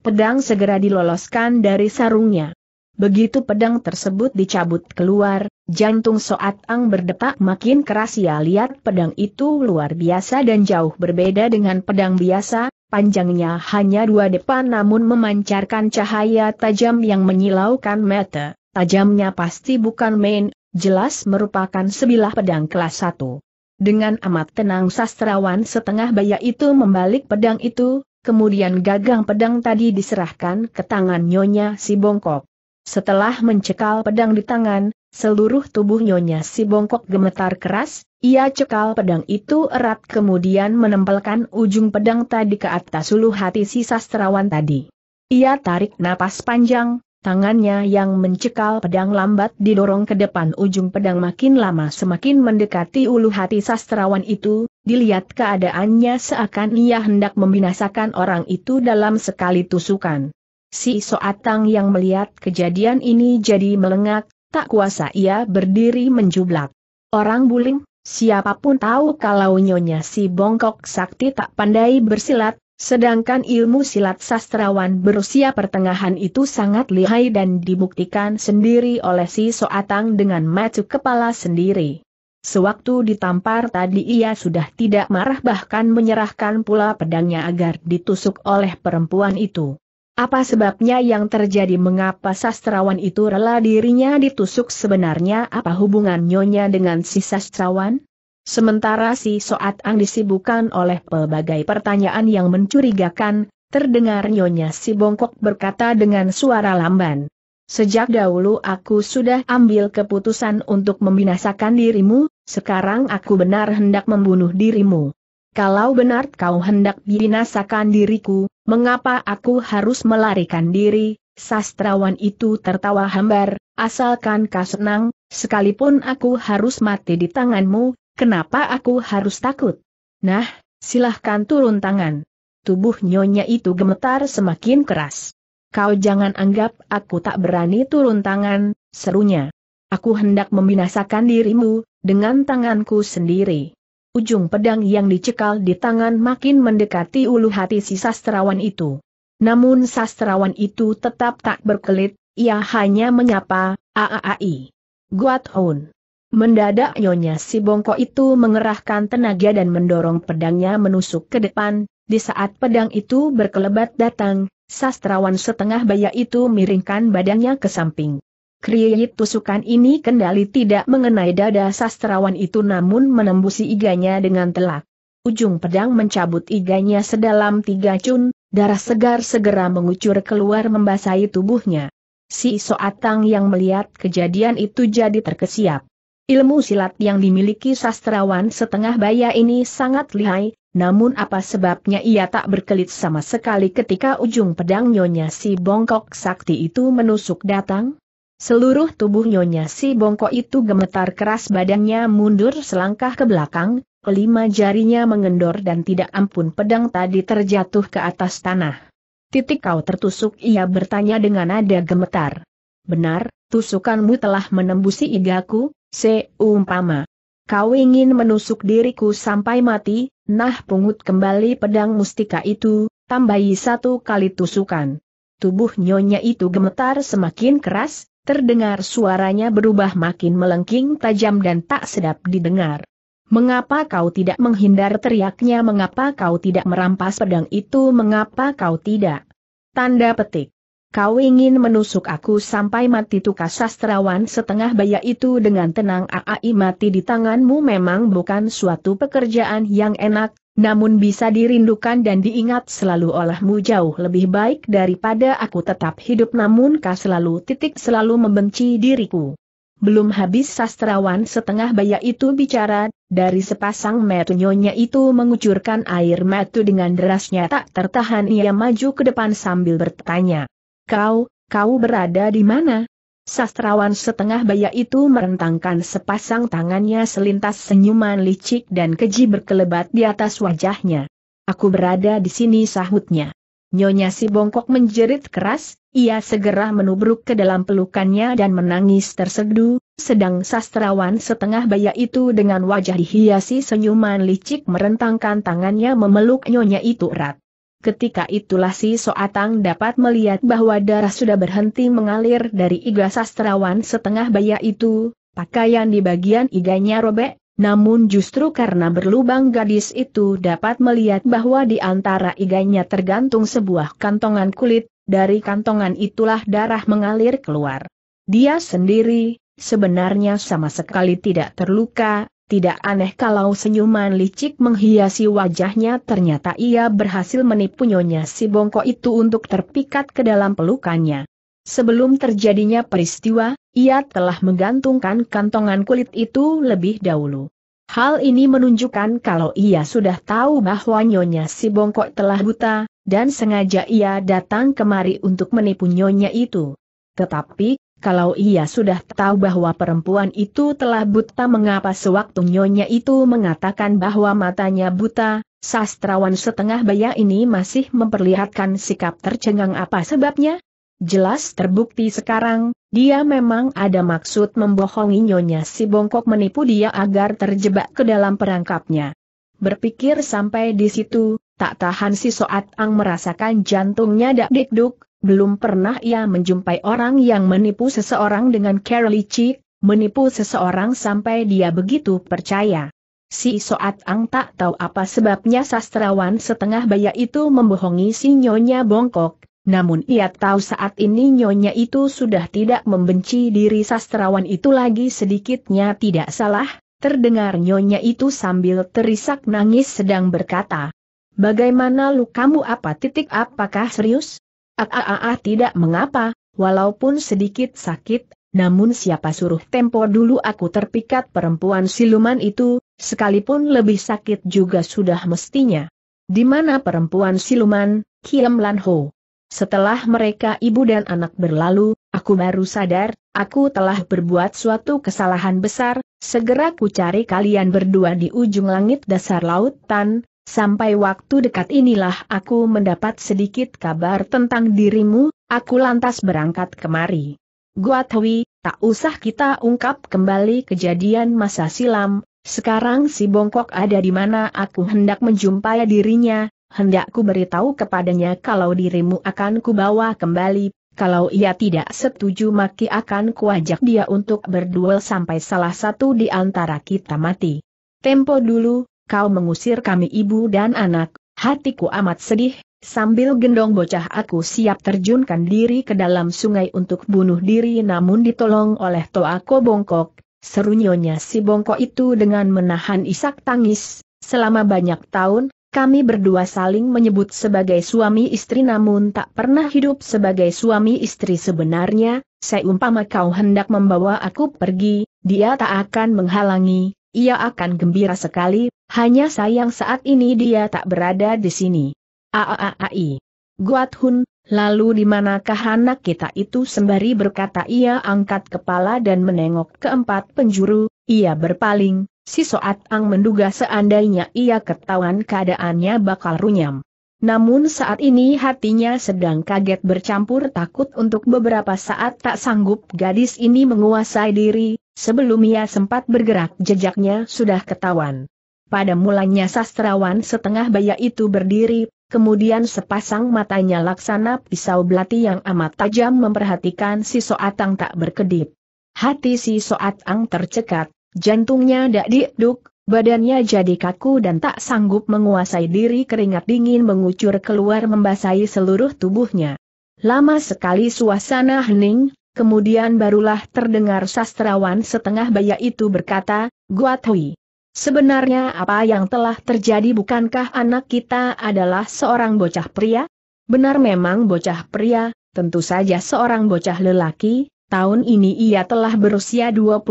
Pedang segera diloloskan dari sarungnya. Begitu pedang tersebut dicabut keluar, jantung Soat Ang berdetak makin keras ia lihat pedang itu luar biasa dan jauh berbeda dengan pedang biasa, panjangnya hanya dua depan namun memancarkan cahaya tajam yang menyilaukan mata. Tajamnya pasti bukan main, jelas merupakan sebilah pedang kelas satu. Dengan amat tenang sastrawan setengah baya itu membalik pedang itu, kemudian gagang pedang tadi diserahkan ke tangan Nyonya si bongkok. Setelah mencekal pedang di tangan, seluruh tubuh Nyonya si bongkok gemetar keras, ia cekal pedang itu erat kemudian menempelkan ujung pedang tadi ke atas ulu hati si sastrawan tadi. Ia tarik napas panjang, Tangannya yang mencekal pedang lambat didorong ke depan ujung pedang makin lama semakin mendekati ulu hati sastrawan itu, dilihat keadaannya seakan ia hendak membinasakan orang itu dalam sekali tusukan. Si Soatang yang melihat kejadian ini jadi melengak, tak kuasa ia berdiri menjublak. Orang buling, siapapun tahu kalau nyonya si bongkok sakti tak pandai bersilat, Sedangkan ilmu silat sastrawan berusia pertengahan itu sangat lihai dan dibuktikan sendiri oleh si Soatang dengan macu kepala sendiri. Sewaktu ditampar tadi ia sudah tidak marah bahkan menyerahkan pula pedangnya agar ditusuk oleh perempuan itu. Apa sebabnya yang terjadi mengapa sastrawan itu rela dirinya ditusuk sebenarnya apa hubungan nyonya dengan si sastrawan? Sementara si Soat Ang disibukkan oleh pelbagai pertanyaan yang mencurigakan, terdengar Nyonya si Bongkok berkata dengan suara lamban. Sejak dahulu aku sudah ambil keputusan untuk membinasakan dirimu, sekarang aku benar hendak membunuh dirimu. Kalau benar kau hendak binasakan diriku, mengapa aku harus melarikan diri? Sastrawan itu tertawa hambar, asalkan kau senang, sekalipun aku harus mati di tanganmu, Kenapa aku harus takut? Nah, silahkan turun tangan. Tubuh nyonya itu gemetar semakin keras. Kau jangan anggap aku tak berani turun tangan, serunya. Aku hendak membinasakan dirimu, dengan tanganku sendiri. Ujung pedang yang dicekal di tangan makin mendekati ulu hati si sastrawan itu. Namun sastrawan itu tetap tak berkelit, ia hanya menyapa, aaai. Guat Hon. Mendadak Nyonya si Bongkok itu mengerahkan tenaga dan mendorong pedangnya menusuk ke depan, di saat pedang itu berkelebat datang, sastrawan setengah baya itu miringkan badannya ke samping. Kriyit tusukan ini kendali tidak mengenai dada sastrawan itu namun menembusi iganya dengan telak. Ujung pedang mencabut iganya sedalam tiga cun, darah segar segera mengucur keluar membasahi tubuhnya. Si Soatang yang melihat kejadian itu jadi terkesiap. Ilmu silat yang dimiliki sastrawan setengah baya ini sangat lihai, namun apa sebabnya ia tak berkelit sama sekali ketika ujung pedang Nyonya si bongkok sakti itu menusuk datang? Seluruh tubuh Nyonya si bongkok itu gemetar keras badannya mundur selangkah ke belakang, kelima jarinya mengendor dan tidak ampun pedang tadi terjatuh ke atas tanah. Titik kau tertusuk ia bertanya dengan nada gemetar. Benar, tusukanmu telah menembusi igaku, Seumpama. Kau ingin menusuk diriku sampai mati, nah pungut kembali pedang mustika itu, tambahi satu kali tusukan. Tubuh nyonya itu gemetar semakin keras, terdengar suaranya berubah makin melengking tajam dan tak sedap didengar. Mengapa kau tidak menghindar teriaknya mengapa kau tidak merampas pedang itu mengapa kau tidak? Tanda petik. Kau ingin menusuk aku sampai mati tukas sastrawan setengah baya itu dengan tenang aai mati di tanganmu memang bukan suatu pekerjaan yang enak, namun bisa dirindukan dan diingat selalu olehmu jauh lebih baik daripada aku tetap hidup namun kau selalu titik selalu membenci diriku. Belum habis sastrawan setengah baya itu bicara, dari sepasang nyonya itu mengucurkan air metu dengan derasnya tak tertahan ia maju ke depan sambil bertanya. Kau, kau berada di mana? Sastrawan setengah baya itu merentangkan sepasang tangannya selintas senyuman licik dan keji berkelebat di atas wajahnya. Aku berada di sini sahutnya. Nyonya si bongkok menjerit keras, ia segera menubruk ke dalam pelukannya dan menangis tersedu, sedang sastrawan setengah baya itu dengan wajah dihiasi senyuman licik merentangkan tangannya memeluk nyonya itu erat. Ketika itulah si Soatang dapat melihat bahwa darah sudah berhenti mengalir dari iga sastrawan setengah baya itu, pakaian di bagian iganya robek, namun justru karena berlubang gadis itu dapat melihat bahwa di antara iganya tergantung sebuah kantongan kulit, dari kantongan itulah darah mengalir keluar. Dia sendiri, sebenarnya sama sekali tidak terluka, tidak aneh kalau senyuman licik menghiasi wajahnya ternyata ia berhasil menipu nyonya si bongkok itu untuk terpikat ke dalam pelukannya. Sebelum terjadinya peristiwa, ia telah menggantungkan kantongan kulit itu lebih dahulu. Hal ini menunjukkan kalau ia sudah tahu bahwa nyonya si bongkok telah buta, dan sengaja ia datang kemari untuk menipu nyonya itu. Tetapi, kalau ia sudah tahu bahwa perempuan itu telah buta mengapa sewaktu nyonya itu mengatakan bahwa matanya buta, sastrawan setengah baya ini masih memperlihatkan sikap tercengang apa sebabnya? Jelas terbukti sekarang, dia memang ada maksud membohongi nyonya si bongkok menipu dia agar terjebak ke dalam perangkapnya. Berpikir sampai di situ, tak tahan si Soat Ang merasakan jantungnya dak dikduk, belum pernah ia menjumpai orang yang menipu seseorang dengan Keralicik, menipu seseorang sampai dia begitu percaya. Si Soat Ang tak tahu apa sebabnya sastrawan setengah baya itu membohongi si Nyonya Bongkok, namun ia tahu saat ini Nyonya itu sudah tidak membenci diri sastrawan itu lagi sedikitnya tidak salah, terdengar Nyonya itu sambil terisak nangis sedang berkata, Bagaimana lukamu apa titik apakah serius? Aaah tidak mengapa, walaupun sedikit sakit, namun siapa suruh tempo dulu aku terpikat perempuan siluman itu, sekalipun lebih sakit juga sudah mestinya. Di mana perempuan siluman, Kiam Lan Ho? Setelah mereka ibu dan anak berlalu, aku baru sadar, aku telah berbuat suatu kesalahan besar, segera ku cari kalian berdua di ujung langit dasar lautan, Sampai waktu dekat inilah aku mendapat sedikit kabar tentang dirimu, aku lantas berangkat kemari. Guatwi, tak usah kita ungkap kembali kejadian masa silam, sekarang si bongkok ada di mana aku hendak menjumpai dirinya, hendakku beritahu kepadanya kalau dirimu akan kubawa kembali, kalau ia tidak setuju maki akan kuajak dia untuk berduel sampai salah satu di antara kita mati. Tempo dulu, kau mengusir kami ibu dan anak, hatiku amat sedih, sambil gendong bocah aku siap terjunkan diri ke dalam sungai untuk bunuh diri namun ditolong oleh Toako Bongkok, serunyonya si Bongkok itu dengan menahan isak tangis, selama banyak tahun, kami berdua saling menyebut sebagai suami istri namun tak pernah hidup sebagai suami istri sebenarnya, seumpama kau hendak membawa aku pergi, dia tak akan menghalangi, ia akan gembira sekali, hanya sayang saat ini dia tak berada di sini. Aaai. Guat Hun, lalu di manakah anak kita itu sembari berkata ia angkat kepala dan menengok keempat penjuru, ia berpaling, si Soat Ang menduga seandainya ia ketahuan keadaannya bakal runyam. Namun saat ini hatinya sedang kaget bercampur takut untuk beberapa saat tak sanggup gadis ini menguasai diri, Sebelum ia sempat bergerak jejaknya sudah ketahuan. Pada mulanya sastrawan setengah baya itu berdiri, kemudian sepasang matanya laksana pisau belati yang amat tajam memperhatikan si Soatang tak berkedip. Hati si Soatang tercekat, jantungnya dak diduk, badannya jadi kaku dan tak sanggup menguasai diri keringat dingin mengucur keluar membasahi seluruh tubuhnya. Lama sekali suasana hening, kemudian barulah terdengar sastrawan setengah baya itu berkata, Guat Hui. Sebenarnya apa yang telah terjadi bukankah anak kita adalah seorang bocah pria? Benar memang bocah pria, tentu saja seorang bocah lelaki, tahun ini ia telah berusia 24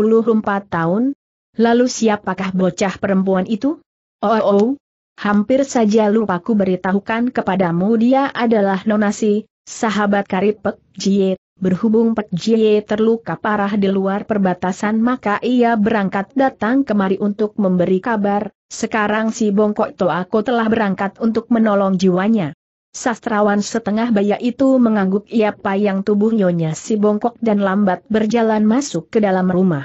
tahun. Lalu siapakah bocah perempuan itu? Oh, oh, oh. hampir saja lupa ku beritahukan kepadamu dia adalah Nonasi, sahabat karipek Jiet. Berhubung Pek Jie terluka parah di luar perbatasan maka ia berangkat datang kemari untuk memberi kabar, sekarang si Bongkok aku telah berangkat untuk menolong jiwanya. Sastrawan setengah baya itu mengangguk ia payang tubuh nyonya si Bongkok dan lambat berjalan masuk ke dalam rumah.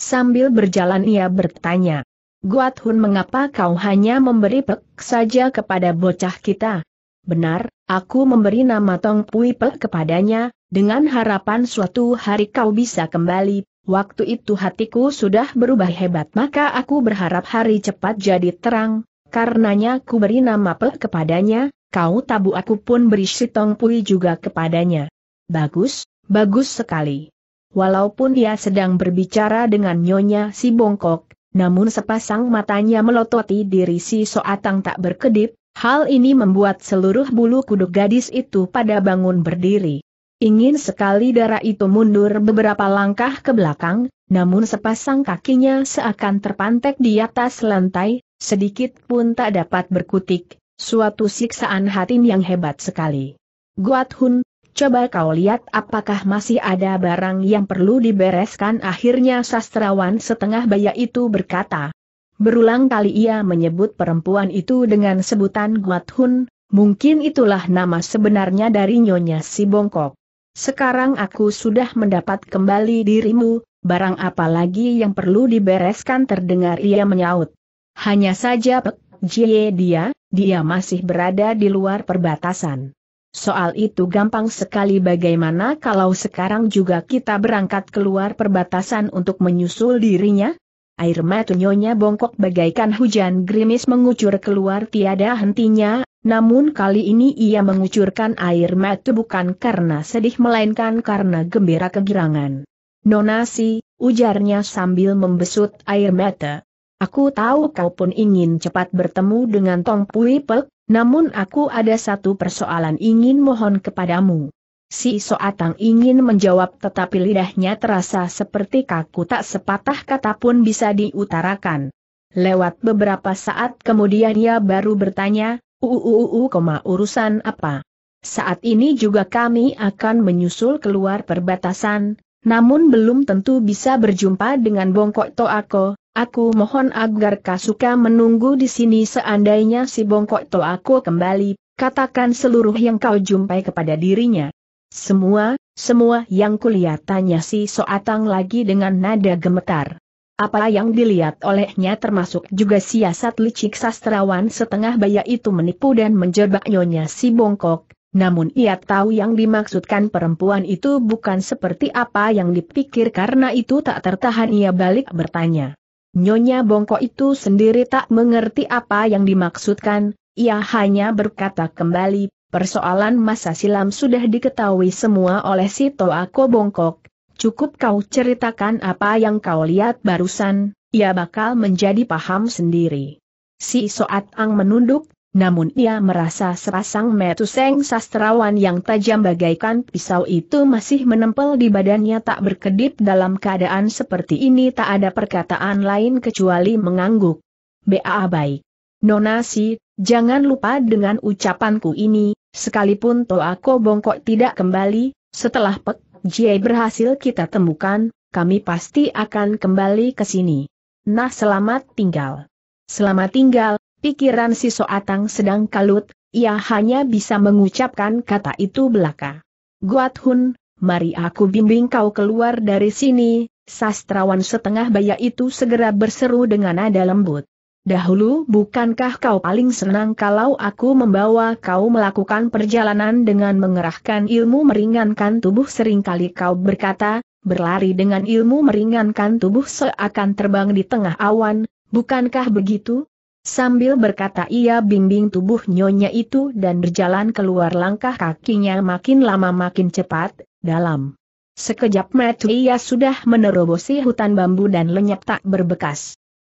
Sambil berjalan ia bertanya, Guat Hun mengapa kau hanya memberi pek saja kepada bocah kita? Benar, aku memberi nama Tong Pui Pek kepadanya, dengan harapan suatu hari kau bisa kembali, waktu itu hatiku sudah berubah hebat maka aku berharap hari cepat jadi terang, karenanya ku beri nama Pek kepadanya, kau tabu aku pun beri Sitong Pui juga kepadanya. Bagus, bagus sekali. Walaupun dia sedang berbicara dengan Nyonya si Bongkok, namun sepasang matanya melototi diri si Soatang tak berkedip, hal ini membuat seluruh bulu kuduk gadis itu pada bangun berdiri. Ingin sekali darah itu mundur beberapa langkah ke belakang, namun sepasang kakinya seakan terpantek di atas lantai, sedikit pun tak dapat berkutik, suatu siksaan hati yang hebat sekali. Guat Hun, coba kau lihat apakah masih ada barang yang perlu dibereskan akhirnya sastrawan setengah baya itu berkata. Berulang kali ia menyebut perempuan itu dengan sebutan Guat Hun, mungkin itulah nama sebenarnya dari Nyonya Si Bongkok sekarang aku sudah mendapat kembali dirimu, barang apa lagi yang perlu dibereskan terdengar ia menyaut. Hanya saja Pek Jie dia, dia masih berada di luar perbatasan. Soal itu gampang sekali bagaimana kalau sekarang juga kita berangkat keluar perbatasan untuk menyusul dirinya? Air nyonya bongkok bagaikan hujan gerimis mengucur keluar tiada hentinya, namun kali ini ia mengucurkan air mata bukan karena sedih melainkan karena gembira kegirangan. Nonasi, ujarnya sambil membesut air mata. Aku tahu kau pun ingin cepat bertemu dengan Tong Pui Pek, namun aku ada satu persoalan ingin mohon kepadamu. Si Soatang ingin menjawab tetapi lidahnya terasa seperti kaku tak sepatah kata pun bisa diutarakan. Lewat beberapa saat kemudian ia baru bertanya, Uuuu koma urusan apa? Saat ini juga kami akan menyusul keluar perbatasan, namun belum tentu bisa berjumpa dengan Bongkok Toako, aku mohon agar Kasuka menunggu di sini seandainya si Bongkok Toako kembali, katakan seluruh yang kau jumpai kepada dirinya. Semua, semua yang kulihatannya si Soatang lagi dengan nada gemetar. Apa yang dilihat olehnya termasuk juga siasat licik sastrawan setengah baya itu menipu dan menjebak nyonya si bongkok, namun ia tahu yang dimaksudkan perempuan itu bukan seperti apa yang dipikir karena itu tak tertahan ia balik bertanya. Nyonya bongkok itu sendiri tak mengerti apa yang dimaksudkan, ia hanya berkata kembali, persoalan masa silam sudah diketahui semua oleh si Toako bongkok, cukup kau ceritakan apa yang kau lihat barusan, ia bakal menjadi paham sendiri. Si Soat Ang menunduk, namun ia merasa serasang seng sastrawan yang tajam bagaikan pisau itu masih menempel di badannya tak berkedip dalam keadaan seperti ini tak ada perkataan lain kecuali mengangguk. BAA baik. Nona si, jangan lupa dengan ucapanku ini, sekalipun Toako bongkok tidak kembali, setelah pek Jie berhasil kita temukan, kami pasti akan kembali ke sini. Nah selamat tinggal. Selamat tinggal, pikiran si Soatang sedang kalut, ia hanya bisa mengucapkan kata itu belaka. Guat Hun, mari aku bimbing kau keluar dari sini, sastrawan setengah baya itu segera berseru dengan nada lembut. Dahulu bukankah kau paling senang kalau aku membawa kau melakukan perjalanan dengan mengerahkan ilmu meringankan tubuh seringkali kau berkata, berlari dengan ilmu meringankan tubuh seakan terbang di tengah awan, bukankah begitu? Sambil berkata ia bimbing tubuh nyonya itu dan berjalan keluar langkah kakinya makin lama makin cepat, dalam. Sekejap mata ia sudah menerobosi hutan bambu dan lenyap tak berbekas.